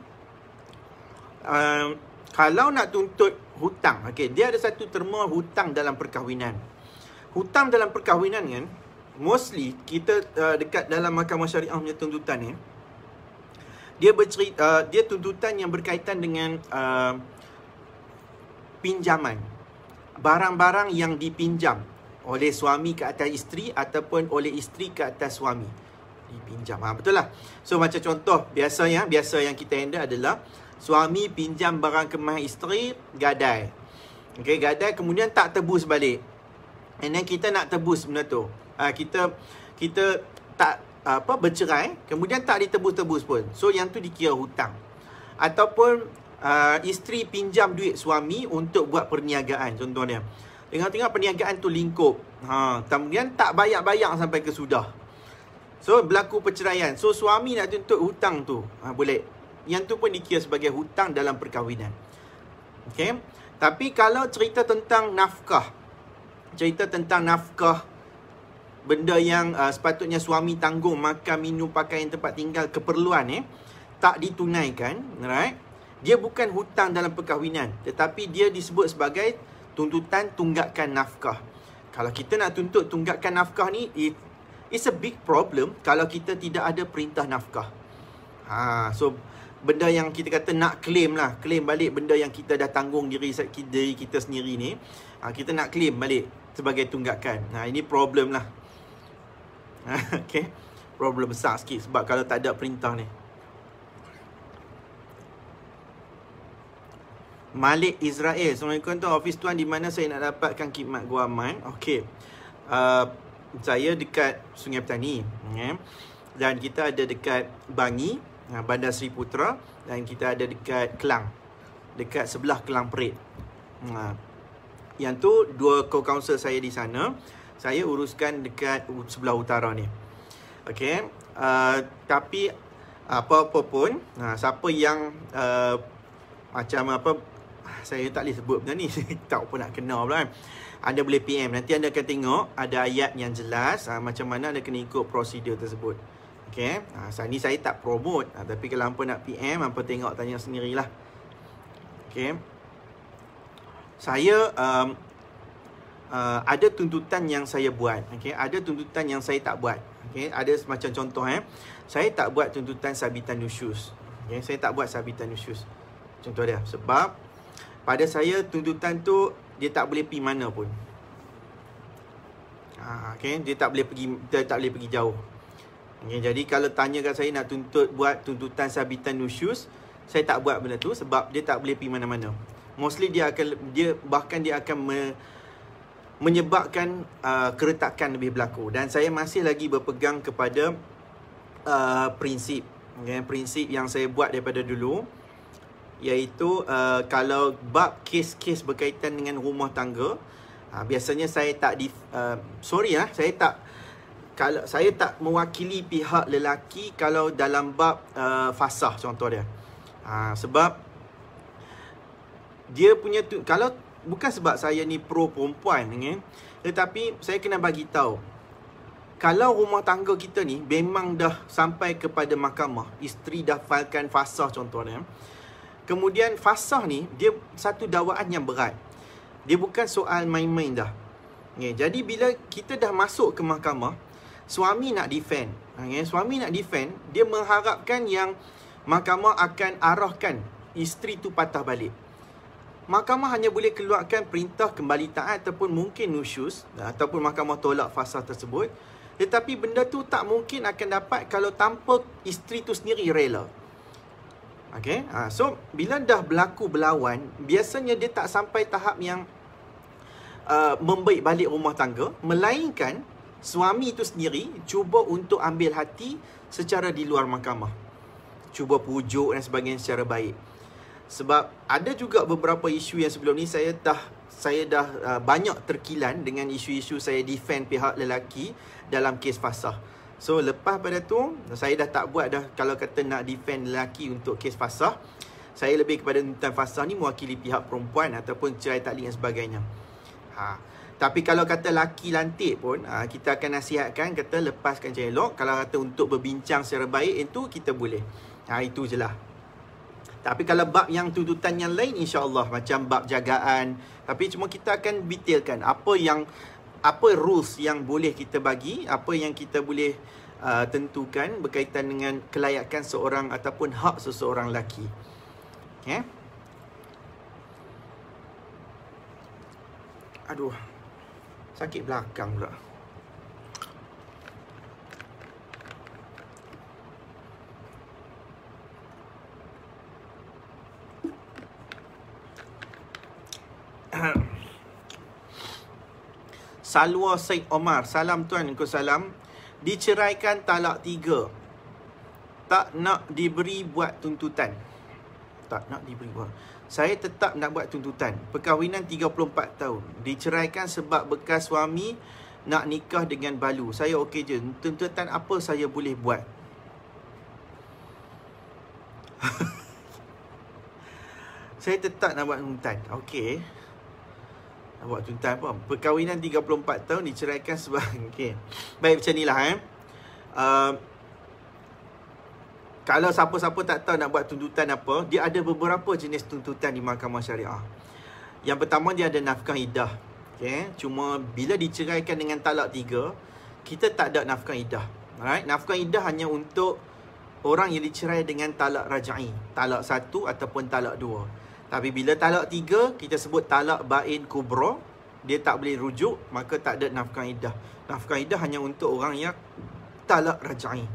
Um, kalau nak tuntut hutang. Okey, dia ada satu terma hutang dalam perkahwinan. Hutang dalam perkahwinan kan mostly kita uh, dekat dalam mahkamah syariah punya tuntutan ni. Dia bercerita uh, dia tuntutan yang berkaitan dengan uh, pinjaman barang-barang yang dipinjam oleh suami ke atas isteri ataupun oleh isteri ke atas suami dipinjam. Ha, betul lah. So macam contoh biasanya biasa yang kita handle adalah suami pinjam barang kemah isteri gadai. Okay, gadai kemudian tak tebus balik. And then kita nak tebus benda tu. Ha, kita kita tak apa bercerai kemudian tak ditebus-tebus pun. So yang tu dikira hutang. Ataupun uh, isteri pinjam duit suami untuk buat perniagaan contohnya. tengah-tengah perniagaan tu lingkup. Ha, kemudian tak bayar-bayar sampai ke sudah. So berlaku perceraian. So suami nak tuntut hutang tu. Ha, boleh. Yang tu pun dikira sebagai hutang dalam perkahwinan. Okey. Tapi kalau cerita tentang nafkah, cerita tentang nafkah benda yang uh, sepatutnya suami tanggung makan, minum, pakaian, tempat tinggal, keperluan eh, tak ditunaikan, right? Dia bukan hutang dalam perkahwinan, tetapi dia disebut sebagai tuntutan tunggakan nafkah. Kalau kita nak tuntut tunggakan nafkah ni, it, it's a big problem kalau kita tidak ada perintah nafkah. Ha, so benda yang kita kata nak claim lah claim balik benda yang kita dah tanggung diri diri kita sendiri ni ha, kita nak claim balik sebagai tunggakan ha, ini problem lah ha, okay problem besar sikit sebab kalau tak ada perintah ni Malik Israel Assalamualaikum tu Ofis tuan di mana saya nak dapatkan khidmat gua aman Okay uh, Saya dekat Sungai Petani okay. Ya. Dan kita ada dekat Bangi Ha, Bandar Sri Putra dan kita ada dekat Kelang. Dekat sebelah Kelang Perit. Ha. Yang tu dua co-counsel saya di sana. Saya uruskan dekat sebelah utara ni. Okay. Uh, ha, tapi apa-apa pun, uh, siapa yang uh, macam apa, saya tak boleh sebut benda ni. tak pun nak kenal pula kan. Anda boleh PM. Nanti anda akan tengok ada ayat yang jelas uh, macam mana anda kena ikut prosedur tersebut. Okay. Ha, ah, ni saya tak promote. Ha, tapi kalau hampa nak PM, hampa tengok tanya sendirilah. Okay. Saya um, uh, ada tuntutan yang saya buat. Okay. Ada tuntutan yang saya tak buat. Okay. Ada semacam contoh. Eh. Saya tak buat tuntutan sabitan usus. Okay. Saya tak buat sabitan usus. Contoh dia. Sebab pada saya tuntutan tu dia tak boleh pergi mana pun. Ha, okay. Dia tak boleh pergi dia tak boleh pergi jauh. Ya, jadi kalau tanyakan saya nak tuntut buat tuntutan sabitan nusyus, saya tak buat benda tu sebab dia tak boleh pergi mana-mana. Mostly dia akan dia bahkan dia akan me, menyebabkan uh, keretakan lebih berlaku dan saya masih lagi berpegang kepada uh, prinsip okay, ya, prinsip yang saya buat daripada dulu iaitu uh, kalau bab kes-kes berkaitan dengan rumah tangga uh, biasanya saya tak di, uh, sorry ya uh, saya tak kalau saya tak mewakili pihak lelaki kalau dalam bab uh, fasah contoh dia. Ha, sebab dia punya tu, kalau bukan sebab saya ni pro perempuan ni eh, tetapi saya kena bagi tahu kalau rumah tangga kita ni memang dah sampai kepada mahkamah isteri dah failkan fasah contohnya kemudian fasah ni dia satu dawaan yang berat dia bukan soal main-main dah okay, jadi bila kita dah masuk ke mahkamah suami nak defend. Okay? Ha, suami nak defend, dia mengharapkan yang mahkamah akan arahkan isteri tu patah balik. Mahkamah hanya boleh keluarkan perintah kembali taat ataupun mungkin nusyus ha, ataupun mahkamah tolak fasa tersebut. Tetapi benda tu tak mungkin akan dapat kalau tanpa isteri tu sendiri rela. Okay? Ha, so, bila dah berlaku berlawan, biasanya dia tak sampai tahap yang uh, membaik balik rumah tangga. Melainkan, suami itu sendiri cuba untuk ambil hati secara di luar mahkamah. Cuba pujuk dan sebagainya secara baik. Sebab ada juga beberapa isu yang sebelum ni saya dah saya dah uh, banyak terkilan dengan isu-isu saya defend pihak lelaki dalam kes fasa. So lepas pada tu saya dah tak buat dah kalau kata nak defend lelaki untuk kes fasa, Saya lebih kepada tentang fasa ni mewakili pihak perempuan ataupun cerai takling dan sebagainya. Ha. Tapi kalau kata laki lantik pun uh, Kita akan nasihatkan Kata lepaskan macam Kalau kata untuk berbincang secara baik Itu kita boleh ha, Itu je lah tapi kalau bab yang tuntutan yang lain insya-Allah macam bab jagaan tapi cuma kita akan detailkan apa yang apa rules yang boleh kita bagi apa yang kita boleh uh, tentukan berkaitan dengan kelayakan seorang ataupun hak seseorang lelaki. Okey. Ya? Aduh sakit belakang pula Salwa Said Omar Salam tuan Ikut salam Diceraikan talak tiga Tak nak diberi buat tuntutan Tak nak diberi buat saya tetap nak buat tuntutan. Perkahwinan 34 tahun. Diceraikan sebab bekas suami nak nikah dengan balu. Saya okey je. Tuntutan apa saya boleh buat? saya tetap nak buat tuntutan. Okey. Nak buat tuntutan apa? Perkahwinan 34 tahun diceraikan sebab... Okey. Baik macam inilah eh. Uh, kalau siapa-siapa tak tahu nak buat tuntutan apa, dia ada beberapa jenis tuntutan di mahkamah syariah. Yang pertama dia ada nafkah idah. Okay. Cuma bila diceraikan dengan talak tiga, kita tak ada nafkah idah. Alright. Nafkah idah hanya untuk orang yang dicerai dengan talak raja'i. Talak satu ataupun talak dua. Tapi bila talak tiga, kita sebut talak bain kubro. Dia tak boleh rujuk, maka tak ada nafkah idah. Nafkah idah hanya untuk orang yang talak raja'i.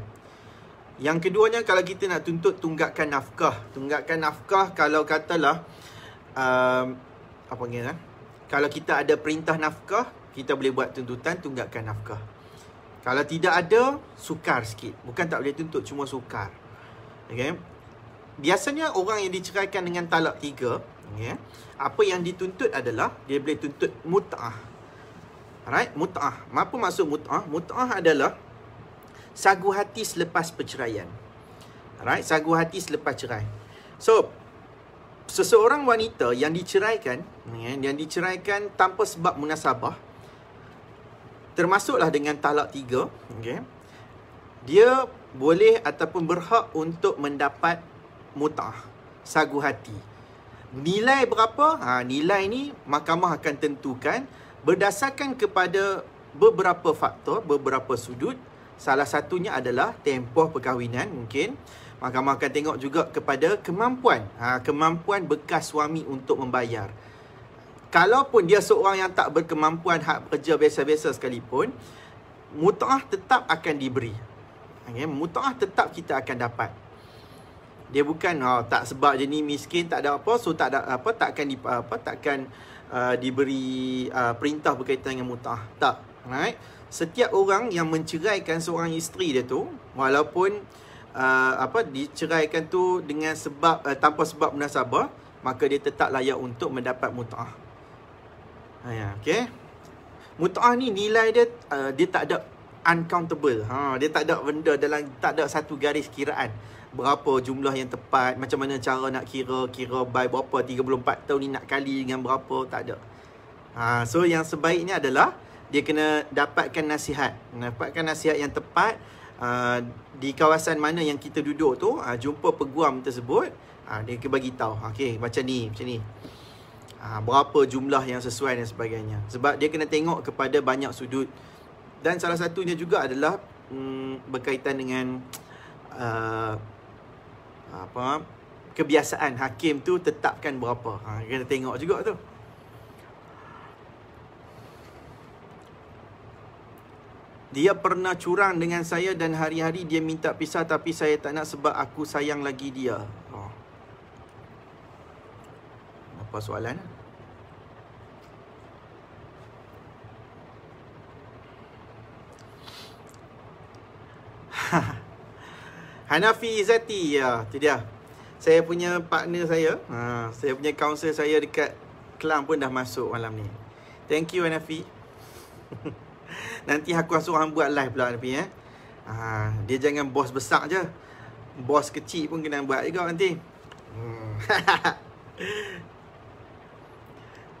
Yang keduanya kalau kita nak tuntut tunggakan nafkah. Tunggakan nafkah kalau katalah um, apa panggil kan? Kalau kita ada perintah nafkah, kita boleh buat tuntutan tunggakan nafkah. Kalau tidak ada, sukar sikit. Bukan tak boleh tuntut, cuma sukar. Okay. Biasanya orang yang diceraikan dengan talak tiga, okay, apa yang dituntut adalah dia boleh tuntut mut'ah. Alright, mut'ah. Apa maksud mut'ah? Mut'ah adalah sagu hati selepas perceraian. Alright, sagu hati selepas cerai. So, seseorang wanita yang diceraikan, ya, yang diceraikan tanpa sebab munasabah, termasuklah dengan talak tiga, okay, dia boleh ataupun berhak untuk mendapat mutah, sagu hati. Nilai berapa? Ha, nilai ni mahkamah akan tentukan berdasarkan kepada beberapa faktor, beberapa sudut Salah satunya adalah tempoh perkahwinan mungkin. Mahkamah akan tengok juga kepada kemampuan. Ha, kemampuan bekas suami untuk membayar. Kalaupun dia seorang yang tak berkemampuan hak kerja biasa-biasa sekalipun, mutah tetap akan diberi. Okay, mutah tetap kita akan dapat. Dia bukan oh, tak sebab je ni miskin tak ada apa so tak ada apa takkan di apa takkan uh, diberi uh, perintah berkaitan dengan mutah. Tak. Right? setiap orang yang menceraikan seorang isteri dia tu walaupun uh, apa diceraikan tu dengan sebab uh, tanpa sebab munasabah maka dia tetap layak untuk mendapat mut'ah. Ha ya, okey. Mut'ah ni nilai dia uh, dia tak ada uncountable. Ha dia tak ada benda dalam tak ada satu garis kiraan berapa jumlah yang tepat, macam mana cara nak kira, kira by berapa 34 tahun ni nak kali dengan berapa, tak ada. Ha so yang sebaiknya adalah dia kena dapatkan nasihat dapatkan nasihat yang tepat uh, di kawasan mana yang kita duduk tu uh, jumpa peguam tersebut uh, dia ke bagi tahu okey macam ni macam ni uh, berapa jumlah yang sesuai dan sebagainya sebab dia kena tengok kepada banyak sudut dan salah satunya juga adalah mm, berkaitan dengan uh, apa kebiasaan hakim tu tetapkan berapa ha, kena tengok juga tu Dia pernah curang dengan saya dan hari-hari dia minta pisah tapi saya tak nak sebab aku sayang lagi dia. Oh. Apa soalan? Hanafi Izzati ya, tu dia. Saya punya partner saya, ha, saya punya kaunselor saya dekat Kelang pun dah masuk malam ni. Thank you Hanafi. Nanti aku rasa orang buat live pula tapi eh. Ha, dia jangan bos besar je. Bos kecil pun kena buat juga nanti. Hmm.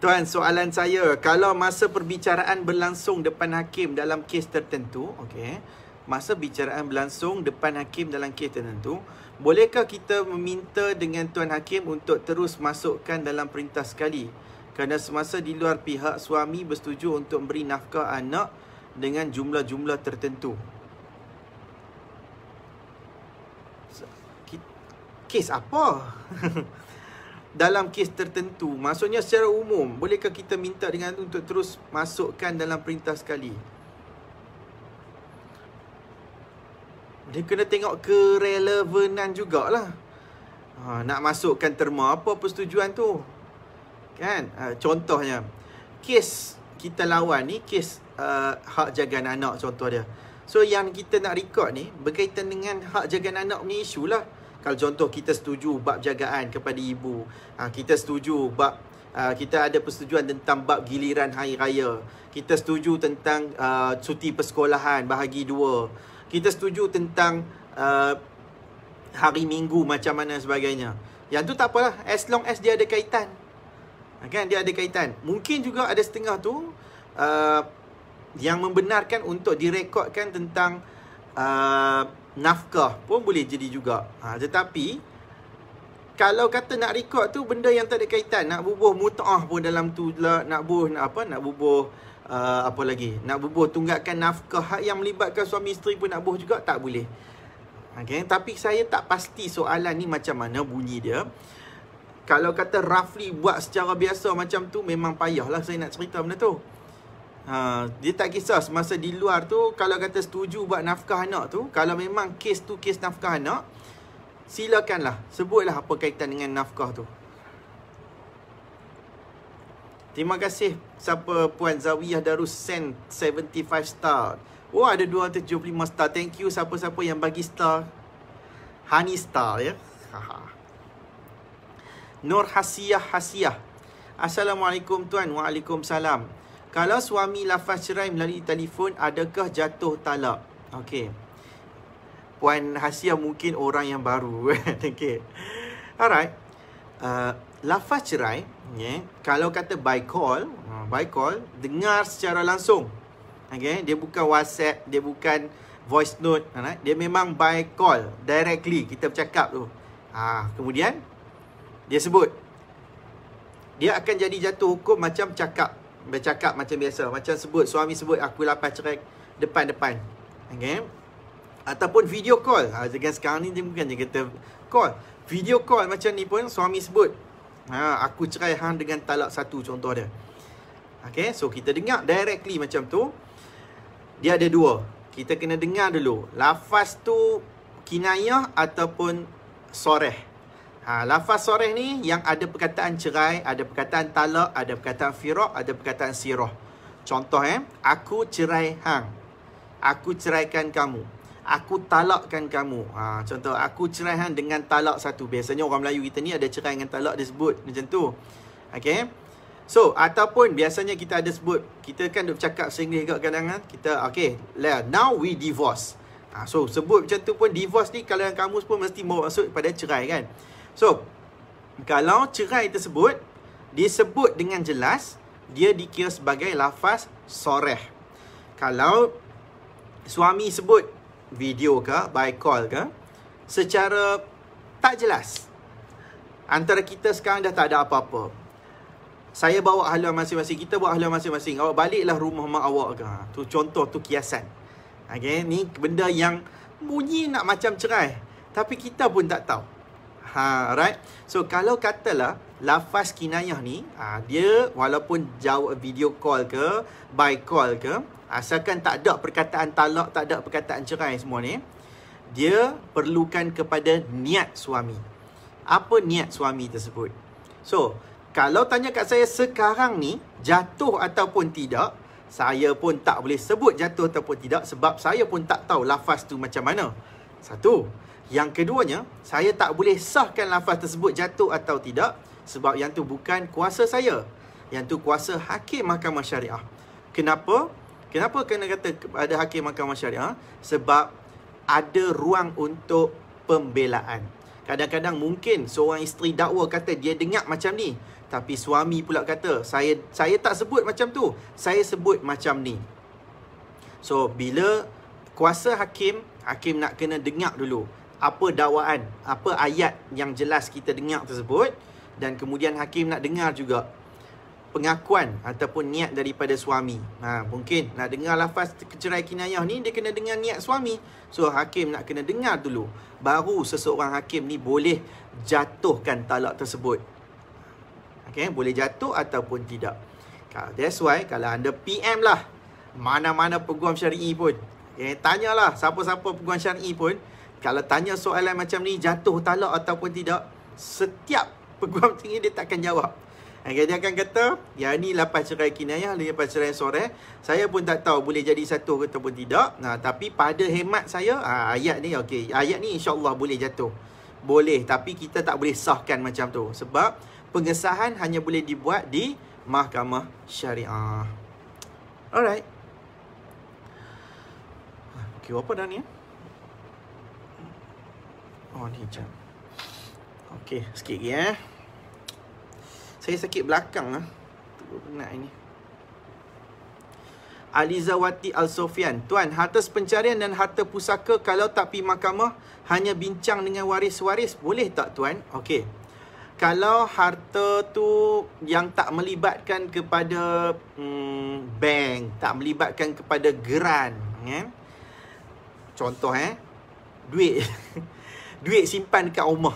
Tuan, soalan saya, kalau masa perbicaraan berlangsung depan hakim dalam kes tertentu, okay? Masa bicaraan berlangsung depan hakim dalam kes tertentu, bolehkah kita meminta dengan tuan hakim untuk terus masukkan dalam perintah sekali? Kerana semasa di luar pihak suami bersetuju untuk beri nafkah anak, dengan jumlah-jumlah tertentu. Kes apa? dalam kes tertentu, maksudnya secara umum, bolehkah kita minta dengan untuk terus masukkan dalam perintah sekali? Dia kena tengok kerelevanan jugalah. Ha, nak masukkan terma apa persetujuan tu? Kan? Ha, contohnya, kes kita lawan ni, kes uh, hak jagaan anak contoh dia. So yang kita nak record ni berkaitan dengan hak jagaan anak ni isu lah. Kalau contoh kita setuju bab jagaan kepada ibu, uh, kita setuju bab uh, kita ada persetujuan tentang bab giliran hari raya. Kita setuju tentang uh, cuti persekolahan bahagi dua. Kita setuju tentang uh, hari minggu macam mana sebagainya. Yang tu tak apalah as long as dia ada kaitan. Uh, kan dia ada kaitan. Mungkin juga ada setengah tu uh, yang membenarkan untuk direkodkan tentang uh, nafkah pun boleh jadi juga. Ha, tetapi kalau kata nak rekod tu benda yang tak ada kaitan, nak bubuh mutah pun dalam tu nak bubuh nak apa nak bubuh uh, apa lagi? Nak bubuh tunggakan nafkah yang melibatkan suami isteri pun nak bubuh juga tak boleh. Okay. Tapi saya tak pasti soalan ni macam mana bunyi dia Kalau kata roughly buat secara biasa macam tu Memang payahlah saya nak cerita benda tu Ha, dia tak kisah semasa di luar tu kalau kata setuju buat nafkah anak tu kalau memang kes tu kes nafkah anak silakanlah sebutlah apa kaitan dengan nafkah tu Terima kasih siapa Puan Zawiyah Darus send 75 star Oh ada 275 star thank you siapa-siapa yang bagi star Honey star ya Nur Hasiyah Hasiyah Assalamualaikum tuan Waalaikumsalam kalau suami lafaz cerai melalui telefon, adakah jatuh talak? Okey. Puan Hasiah mungkin orang yang baru. okay. Alright. Uh, lafaz cerai, yeah, kalau kata by call, uh, by call, dengar secara langsung. Okay. Dia bukan WhatsApp, dia bukan voice note. Alright. Dia memang by call, directly. Kita bercakap tu. Ha, kemudian, dia sebut. Dia akan jadi jatuh hukum macam cakap bercakap macam biasa macam sebut suami sebut aku lapar cerai depan-depan okay? ataupun video call ha dengan sekarang ni dia bukan dia kata call video call macam ni pun suami sebut ha aku cerai hang dengan talak satu contoh dia okay? so kita dengar directly macam tu dia ada dua kita kena dengar dulu lafaz tu kinayah ataupun soreh Ha, lafaz soreh ni yang ada perkataan cerai, ada perkataan talak, ada perkataan firak, ada perkataan siroh. Contoh eh, aku cerai hang. Aku ceraikan kamu. Aku talakkan kamu. Ha, contoh, aku cerai hang dengan talak satu. Biasanya orang Melayu kita ni ada cerai dengan talak disebut macam tu. Okay. So, ataupun biasanya kita ada sebut, kita kan duk cakap sehingga juga kadang kan. Kita, okay, now we divorce. Ha, so, sebut macam tu pun, divorce ni kalau yang kamus pun mesti maksud pada cerai kan. So, kalau cerai tersebut disebut dengan jelas, dia dikira sebagai lafaz soreh. Kalau suami sebut video ke, by call ke, secara tak jelas. Antara kita sekarang dah tak ada apa-apa. Saya bawa haluan masing-masing, kita bawa haluan masing-masing. Awak baliklah rumah mak awak ke. Ha, tu contoh, tu kiasan. Okay, ni benda yang bunyi nak macam cerai. Tapi kita pun tak tahu. Ha, right? So kalau katalah lafaz kinayah ni, ha, dia walaupun jawab video call ke, by call ke, asalkan tak ada perkataan talak, tak ada perkataan cerai semua ni, dia perlukan kepada niat suami. Apa niat suami tersebut? So, kalau tanya kat saya sekarang ni, jatuh ataupun tidak, saya pun tak boleh sebut jatuh ataupun tidak sebab saya pun tak tahu lafaz tu macam mana. Satu. Yang keduanya, saya tak boleh sahkan lafaz tersebut jatuh atau tidak sebab yang tu bukan kuasa saya. Yang tu kuasa hakim mahkamah syariah. Kenapa? Kenapa kena kata ada hakim mahkamah syariah? Sebab ada ruang untuk pembelaan. Kadang-kadang mungkin seorang isteri dakwa kata dia dengar macam ni. Tapi suami pula kata, saya saya tak sebut macam tu. Saya sebut macam ni. So, bila kuasa hakim, hakim nak kena dengar dulu apa dakwaan, apa ayat yang jelas kita dengar tersebut dan kemudian hakim nak dengar juga pengakuan ataupun niat daripada suami. Ha, mungkin nak dengar lafaz kecerai kinayah ni, dia kena dengar niat suami. So, hakim nak kena dengar dulu. Baru seseorang hakim ni boleh jatuhkan talak tersebut. Okay, boleh jatuh ataupun tidak. That's why kalau anda PM lah, mana-mana peguam syari'i pun. Okay, eh, tanyalah siapa-siapa peguam syari'i pun, kalau tanya soalan macam ni jatuh talak ataupun tidak setiap peguam tinggi dia takkan jawab Okay, dia akan kata, ya ni lapas cerai kinayah, lepas cerai sore. Saya pun tak tahu boleh jadi satu ataupun tidak. Nah, tapi pada hemat saya, ah, ayat ni okay. Ayat ni insyaAllah boleh jatuh. Boleh, tapi kita tak boleh sahkan macam tu. Sebab pengesahan hanya boleh dibuat di mahkamah syariah. Alright. Ah, okay, apa dah ni? Eh? on oh, hijab Okey, sikit lagi eh Saya sakit belakang lah Tunggu penat ini Alizawati Al-Sofian Tuan, harta pencarian dan harta pusaka Kalau tak pergi mahkamah Hanya bincang dengan waris-waris Boleh tak tuan? Okey kalau harta tu yang tak melibatkan kepada hmm, bank, tak melibatkan kepada geran, eh? contoh eh, duit duit simpan dekat rumah.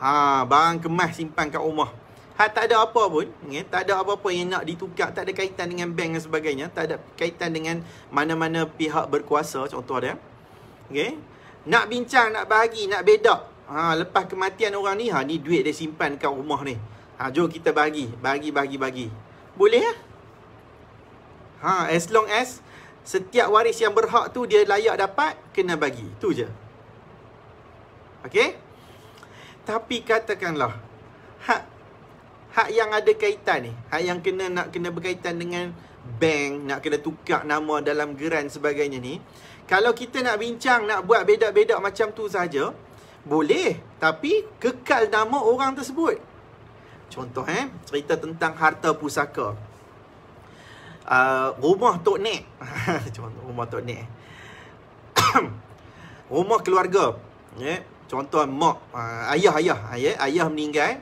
Ha, barang kemas simpan kat rumah. Ha, tak ada apa pun. Ya, tak ada apa-apa yang nak ditukar. Tak ada kaitan dengan bank dan sebagainya. Tak ada kaitan dengan mana-mana pihak berkuasa. Contoh dia. Okay. Nak bincang, nak bagi, nak bedak. Ha, lepas kematian orang ni, ha, ni duit dia simpan kat rumah ni. Ha, jom kita bagi, bagi, bagi, bagi. Boleh ya? Ha, as long as setiap waris yang berhak tu dia layak dapat, kena bagi. Tu je. Okey? Tapi katakanlah hak hak yang ada kaitan ni, hak yang kena nak kena berkaitan dengan bank, nak kena tukar nama dalam geran sebagainya ni. Kalau kita nak bincang, nak buat beda-beda macam tu saja, boleh. Tapi kekal nama orang tersebut. Contoh eh, cerita tentang harta pusaka. Uh, rumah Tok Nek. rumah Tok Nek. Eh. rumah keluarga. Yeah contoh mak uh, ayah ayah ayah ya, ayah meninggal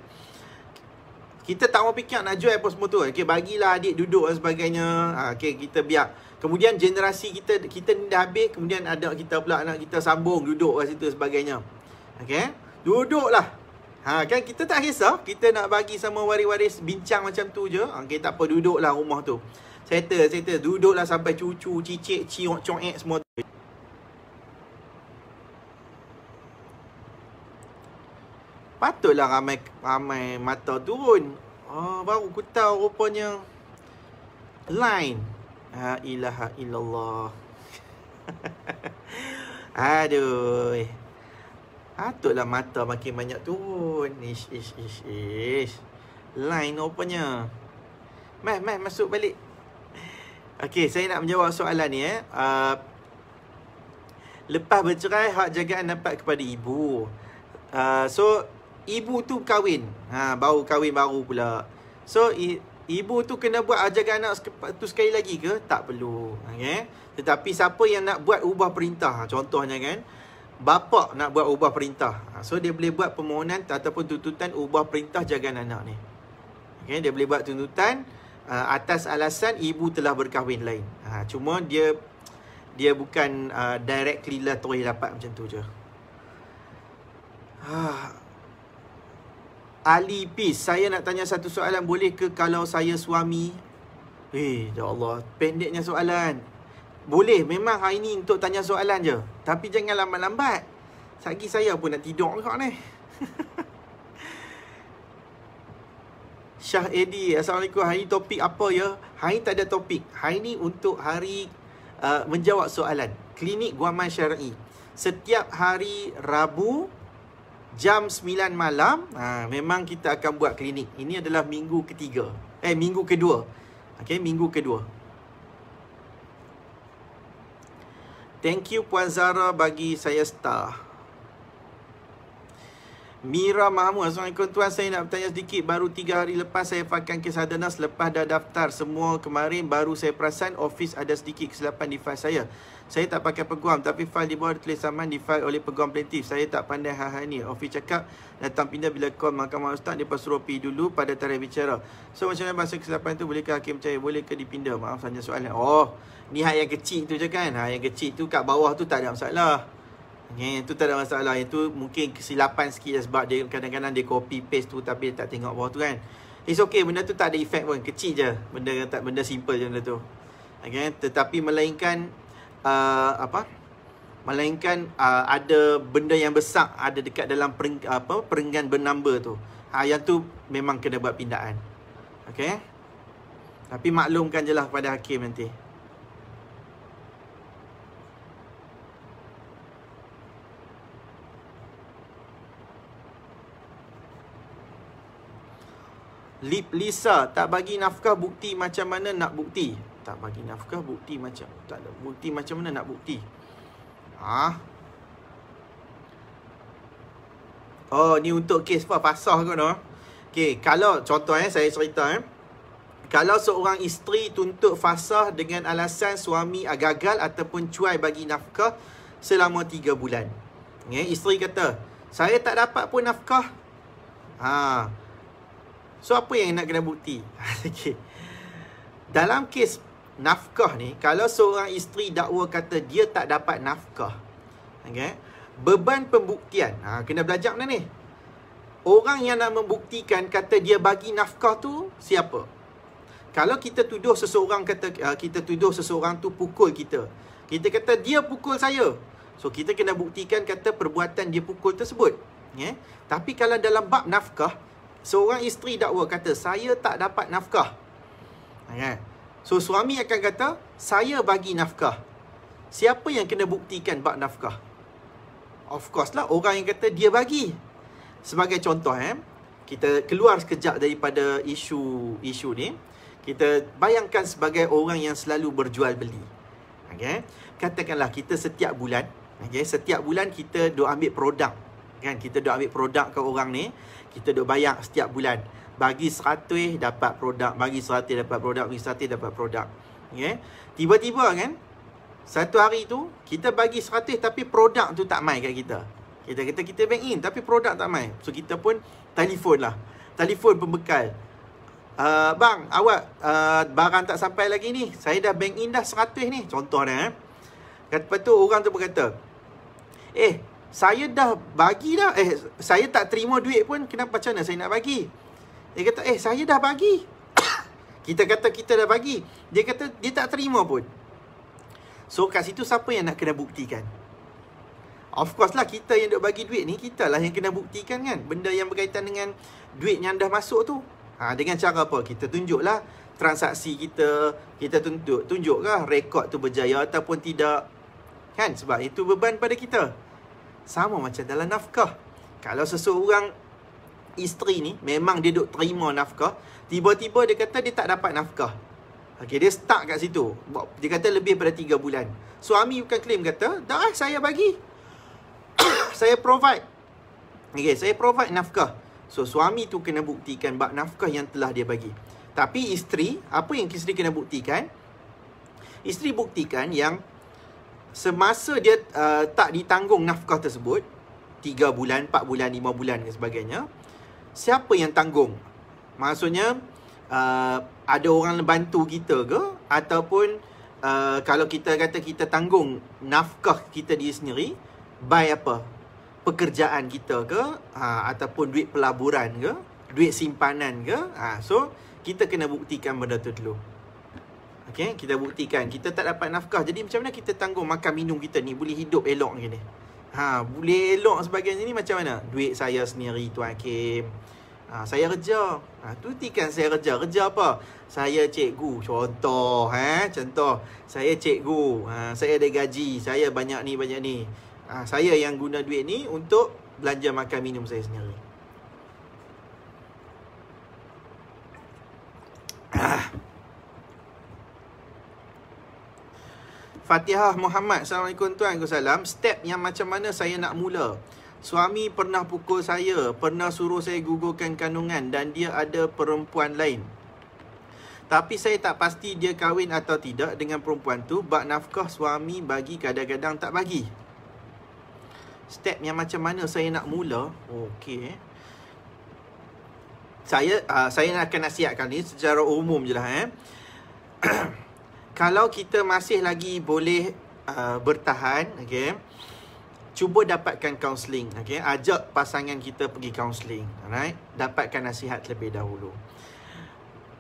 kita tak mau fikir nak jual apa semua tu okey bagilah adik duduk dan sebagainya uh, okey kita biar kemudian generasi kita kita ni dah habis kemudian ada kita pula anak kita sambung duduk kat situ sebagainya okay duduklah Ha, kan kita tak kisah. Kita nak bagi sama waris-waris bincang macam tu je. Ha, ah, okay, tak apa. Duduklah rumah tu. Settle, settle. Duduklah sampai cucu, cicit, ciong, congek semua tu. Patutlah ramai ramai mata turun. Oh, baru aku tahu rupanya line La ilaha illallah. Aduh. Patutlah mata makin banyak turun. Ish, ish, ish, ish. Lain rupanya. Mat, mat, masuk balik. Okey, saya nak menjawab soalan ni eh. Uh, lepas bercerai, hak jagaan dapat kepada ibu. Uh, so, ibu tu kahwin. Ha baru kahwin baru pula. So i, ibu tu kena buat ajakan anak tu sekali lagi ke? Tak perlu. Okey. Tetapi siapa yang nak buat ubah perintah ha, contohnya kan? Bapa nak buat ubah perintah. Ha, so dia boleh buat permohonan ataupun tuntutan ubah perintah jagaan anak ni. Okey, dia boleh buat tuntutan uh, atas alasan ibu telah berkahwin lain. Ha cuma dia dia bukan uh, directly lah Tori dapat macam tu je. Ha Ali Peace Saya nak tanya satu soalan Boleh ke kalau saya suami Eh ya Allah Pendeknya soalan Boleh memang hari ni untuk tanya soalan je Tapi jangan lambat-lambat Sagi saya pun nak tidur kau ni Syah Edi Assalamualaikum Hari ni topik apa ya Hari ni tak ada topik Hari ni untuk hari uh, Menjawab soalan Klinik Guaman Syari Setiap hari Rabu jam 9 malam ha, memang kita akan buat klinik. Ini adalah minggu ketiga. Eh minggu kedua. Okey, minggu kedua. Thank you Puan Zara bagi saya start. Mira Mahmud Assalamualaikum tuan Saya nak bertanya sedikit Baru 3 hari lepas Saya fahamkan kes hadanah Selepas dah daftar Semua kemarin Baru saya perasan Office ada sedikit kesilapan di file saya Saya tak pakai peguam Tapi file di bawah ada tulis saman Di file oleh peguam plaintif Saya tak pandai hal-hal ni Office cakap Datang pindah bila kau Mahkamah Ustaz Dia suruh pergi dulu Pada tarikh bicara So macam mana masa kesilapan tu Bolehkah hakim percaya Bolehkah dipindah Maaf sahaja soalan Oh Ni hak yang kecil tu je kan Hak yang kecil tu kat bawah tu Tak ada masalah Okay, itu tak ada masalah. Itu mungkin kesilapan sikit je lah sebab dia kadang-kadang dia copy paste tu tapi tak tengok bawah tu kan. It's okay, benda tu tak ada efek pun. Kecil je. Benda tak benda simple je benda tu. Okay, tetapi melainkan uh, apa? Melainkan uh, ada benda yang besar ada dekat dalam pering apa perenggan bernumber tu. Ha, yang tu memang kena buat pindaan. Okay? Tapi maklumkan je lah kepada hakim nanti. Lip Lisa tak bagi nafkah bukti macam mana nak bukti? Tak bagi nafkah bukti macam tak ada bukti macam mana nak bukti? Ah. Ha? Oh, ni untuk kes apa fasah kot noh. Okey, kalau contoh eh saya cerita eh. Kalau seorang isteri tuntut fasah dengan alasan suami gagal ataupun cuai bagi nafkah selama 3 bulan. Okay, isteri kata, saya tak dapat pun nafkah. Haa. Ah. So apa yang nak kena bukti? okay. Dalam kes nafkah ni, kalau seorang isteri dakwa kata dia tak dapat nafkah. Okay. Beban pembuktian. Ha, kena belajar mana ni? Orang yang nak membuktikan kata dia bagi nafkah tu siapa? Kalau kita tuduh seseorang kata eh, kita tuduh seseorang tu pukul kita. Kita kata dia pukul saya. So kita kena buktikan kata perbuatan dia pukul tersebut. Yeah. Tapi kalau dalam bab nafkah, Seorang isteri dakwa kata, saya tak dapat nafkah. Kan? So, suami akan kata, saya bagi nafkah. Siapa yang kena buktikan bak nafkah? Of course lah, orang yang kata dia bagi. Sebagai contoh, eh, kita keluar sekejap daripada isu isu ni. Kita bayangkan sebagai orang yang selalu berjual beli. Okay? Katakanlah kita setiap bulan, okay, setiap bulan kita ambil produk kan kita dok ambil produk ke orang ni kita dok bayar setiap bulan bagi 100 dapat produk bagi 100 dapat produk bagi 100 dapat produk okey ya. tiba-tiba kan satu hari tu kita bagi 100 tapi produk tu tak mai kat kita kita kata kita bank in tapi produk tak mai so kita pun telefon lah telefon pembekal Uh, bang, awak uh, barang tak sampai lagi ni Saya dah bank in dah 100 ni Contohnya eh. Lepas tu orang tu berkata Eh, saya dah bagi dah eh saya tak terima duit pun kenapa macam mana saya nak bagi dia kata eh saya dah bagi kita kata kita dah bagi dia kata dia tak terima pun so kat situ siapa yang nak kena buktikan Of course lah kita yang duk bagi duit ni Kita lah yang kena buktikan kan Benda yang berkaitan dengan duit yang dah masuk tu ha, Dengan cara apa? Kita tunjuk lah transaksi kita Kita tunjuk, tunjuk lah rekod tu berjaya ataupun tidak Kan? Sebab itu beban pada kita sama macam dalam nafkah. Kalau seseorang isteri ni memang dia duk terima nafkah, tiba-tiba dia kata dia tak dapat nafkah. Okay, dia start kat situ. Dia kata lebih daripada 3 bulan. Suami bukan claim kata, dah eh, saya bagi. saya provide. Okay, saya provide nafkah. So, suami tu kena buktikan bak nafkah yang telah dia bagi. Tapi isteri, apa yang isteri kena buktikan? Isteri buktikan yang semasa dia uh, tak ditanggung nafkah tersebut 3 bulan, 4 bulan, 5 bulan dan sebagainya siapa yang tanggung? maksudnya uh, ada orang bantu kita ke? ataupun uh, kalau kita kata kita tanggung nafkah kita diri sendiri by apa? pekerjaan kita ke? Uh, ataupun duit pelaburan ke? duit simpanan ke? Uh, so kita kena buktikan benda tu dulu okay? kita buktikan kita tak dapat nafkah jadi macam mana kita tanggung makan minum kita ni boleh hidup elok ni. ha boleh elok sebagainya ni macam mana duit saya sendiri tu hakim ha, saya kerja ha, tutikan saya kerja kerja apa saya cikgu contoh ha contoh saya cikgu ha, saya ada gaji saya banyak ni banyak ni ha, saya yang guna duit ni untuk belanja makan minum saya sendiri Fatihah Muhammad Assalamualaikum Tuan Salam Step yang macam mana saya nak mula Suami pernah pukul saya Pernah suruh saya gugurkan kandungan Dan dia ada perempuan lain Tapi saya tak pasti dia kahwin atau tidak Dengan perempuan tu Bak nafkah suami bagi kadang-kadang tak bagi Step yang macam mana saya nak mula Okay Saya uh, saya nak akan nasihatkan ni Secara umum je lah eh kalau kita masih lagi boleh uh, bertahan, okay, cuba dapatkan counselling, okay, ajak pasangan kita pergi counselling, alright, dapatkan nasihat terlebih dahulu.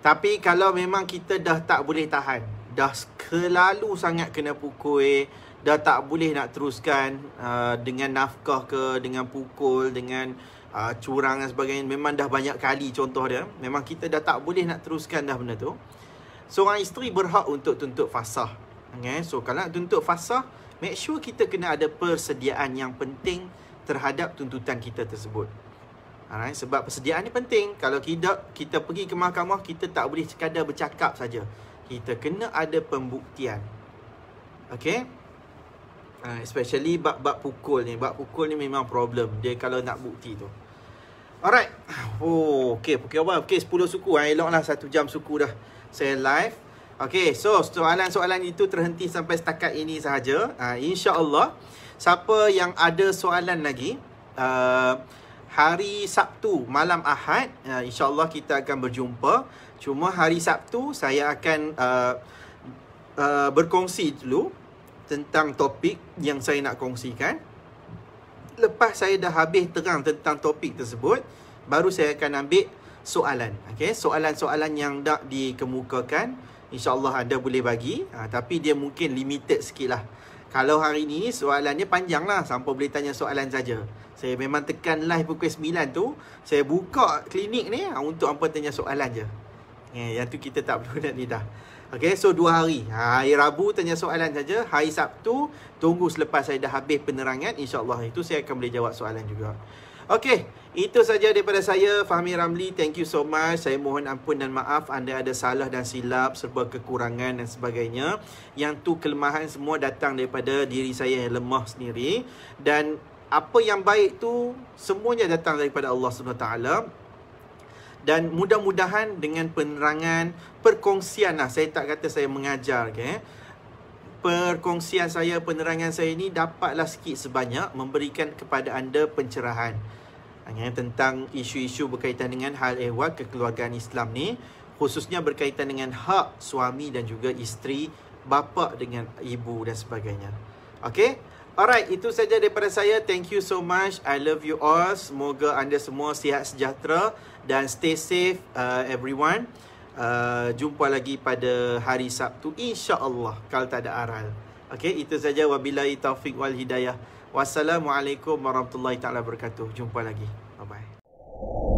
Tapi kalau memang kita dah tak boleh tahan, dah kelalu sangat kena pukul, dah tak boleh nak teruskan uh, dengan nafkah ke, dengan pukul, dengan uh, curang dan sebagainya, memang dah banyak kali contoh dia, memang kita dah tak boleh nak teruskan dah benda tu seorang isteri berhak untuk tuntut fasah. Okay? So kalau nak tuntut fasah, make sure kita kena ada persediaan yang penting terhadap tuntutan kita tersebut. Alright, sebab persediaan ni penting. Kalau tidak, kita pergi ke mahkamah, kita tak boleh sekadar bercakap saja. Kita kena ada pembuktian. Okay? Uh, ah, especially bab-bab pukul ni. Bab pukul ni memang problem. Dia kalau nak bukti tu. Alright. Oh, okay. Pukul apa? Okay, 10 suku. Eh. lah satu jam suku dah saya live. Okey, so soalan-soalan itu terhenti sampai setakat ini sahaja. Ah, Insya Allah, Siapa yang ada soalan lagi, uh, hari Sabtu malam Ahad, uh, ah, Allah kita akan berjumpa. Cuma hari Sabtu saya akan uh, uh, berkongsi dulu tentang topik yang saya nak kongsikan. Lepas saya dah habis terang tentang topik tersebut, baru saya akan ambil soalan. Okey, soalan-soalan yang dah dikemukakan, insya-Allah anda boleh bagi, ha, tapi dia mungkin limited sikitlah. Kalau hari ini soalannya panjanglah, sampai boleh tanya soalan saja. Saya memang tekan live pukul 9 tu, saya buka klinik ni ha, untuk hangpa tanya soalan je. Eh, yang tu kita tak perlu nak ni dah. Okey, so dua hari. Ha, hari Rabu tanya soalan saja, hari Sabtu tunggu selepas saya dah habis penerangan, insya-Allah itu saya akan boleh jawab soalan juga. Okey, itu saja daripada saya Fahmi Ramli. Thank you so much. Saya mohon ampun dan maaf anda ada salah dan silap serba kekurangan dan sebagainya. Yang tu kelemahan semua datang daripada diri saya yang lemah sendiri dan apa yang baik tu semuanya datang daripada Allah Subhanahu taala. Dan mudah-mudahan dengan penerangan, perkongsian lah. Saya tak kata saya mengajar. Okay? Perkongsian saya, penerangan saya ini dapatlah sikit sebanyak memberikan kepada anda pencerahan yang tentang isu-isu berkaitan dengan hal ehwal kekeluargaan Islam ni khususnya berkaitan dengan hak suami dan juga isteri bapa dengan ibu dan sebagainya. Okay? Alright, itu saja daripada saya. Thank you so much. I love you all. Semoga anda semua sihat sejahtera dan stay safe uh, everyone. Uh, jumpa lagi pada hari Sabtu insya-Allah kalau tak ada aral. Okay, itu saja wabilai taufik wal hidayah. Wassalamualaikum warahmatullahi taala wabarakatuh. Jumpa lagi. Bye bye.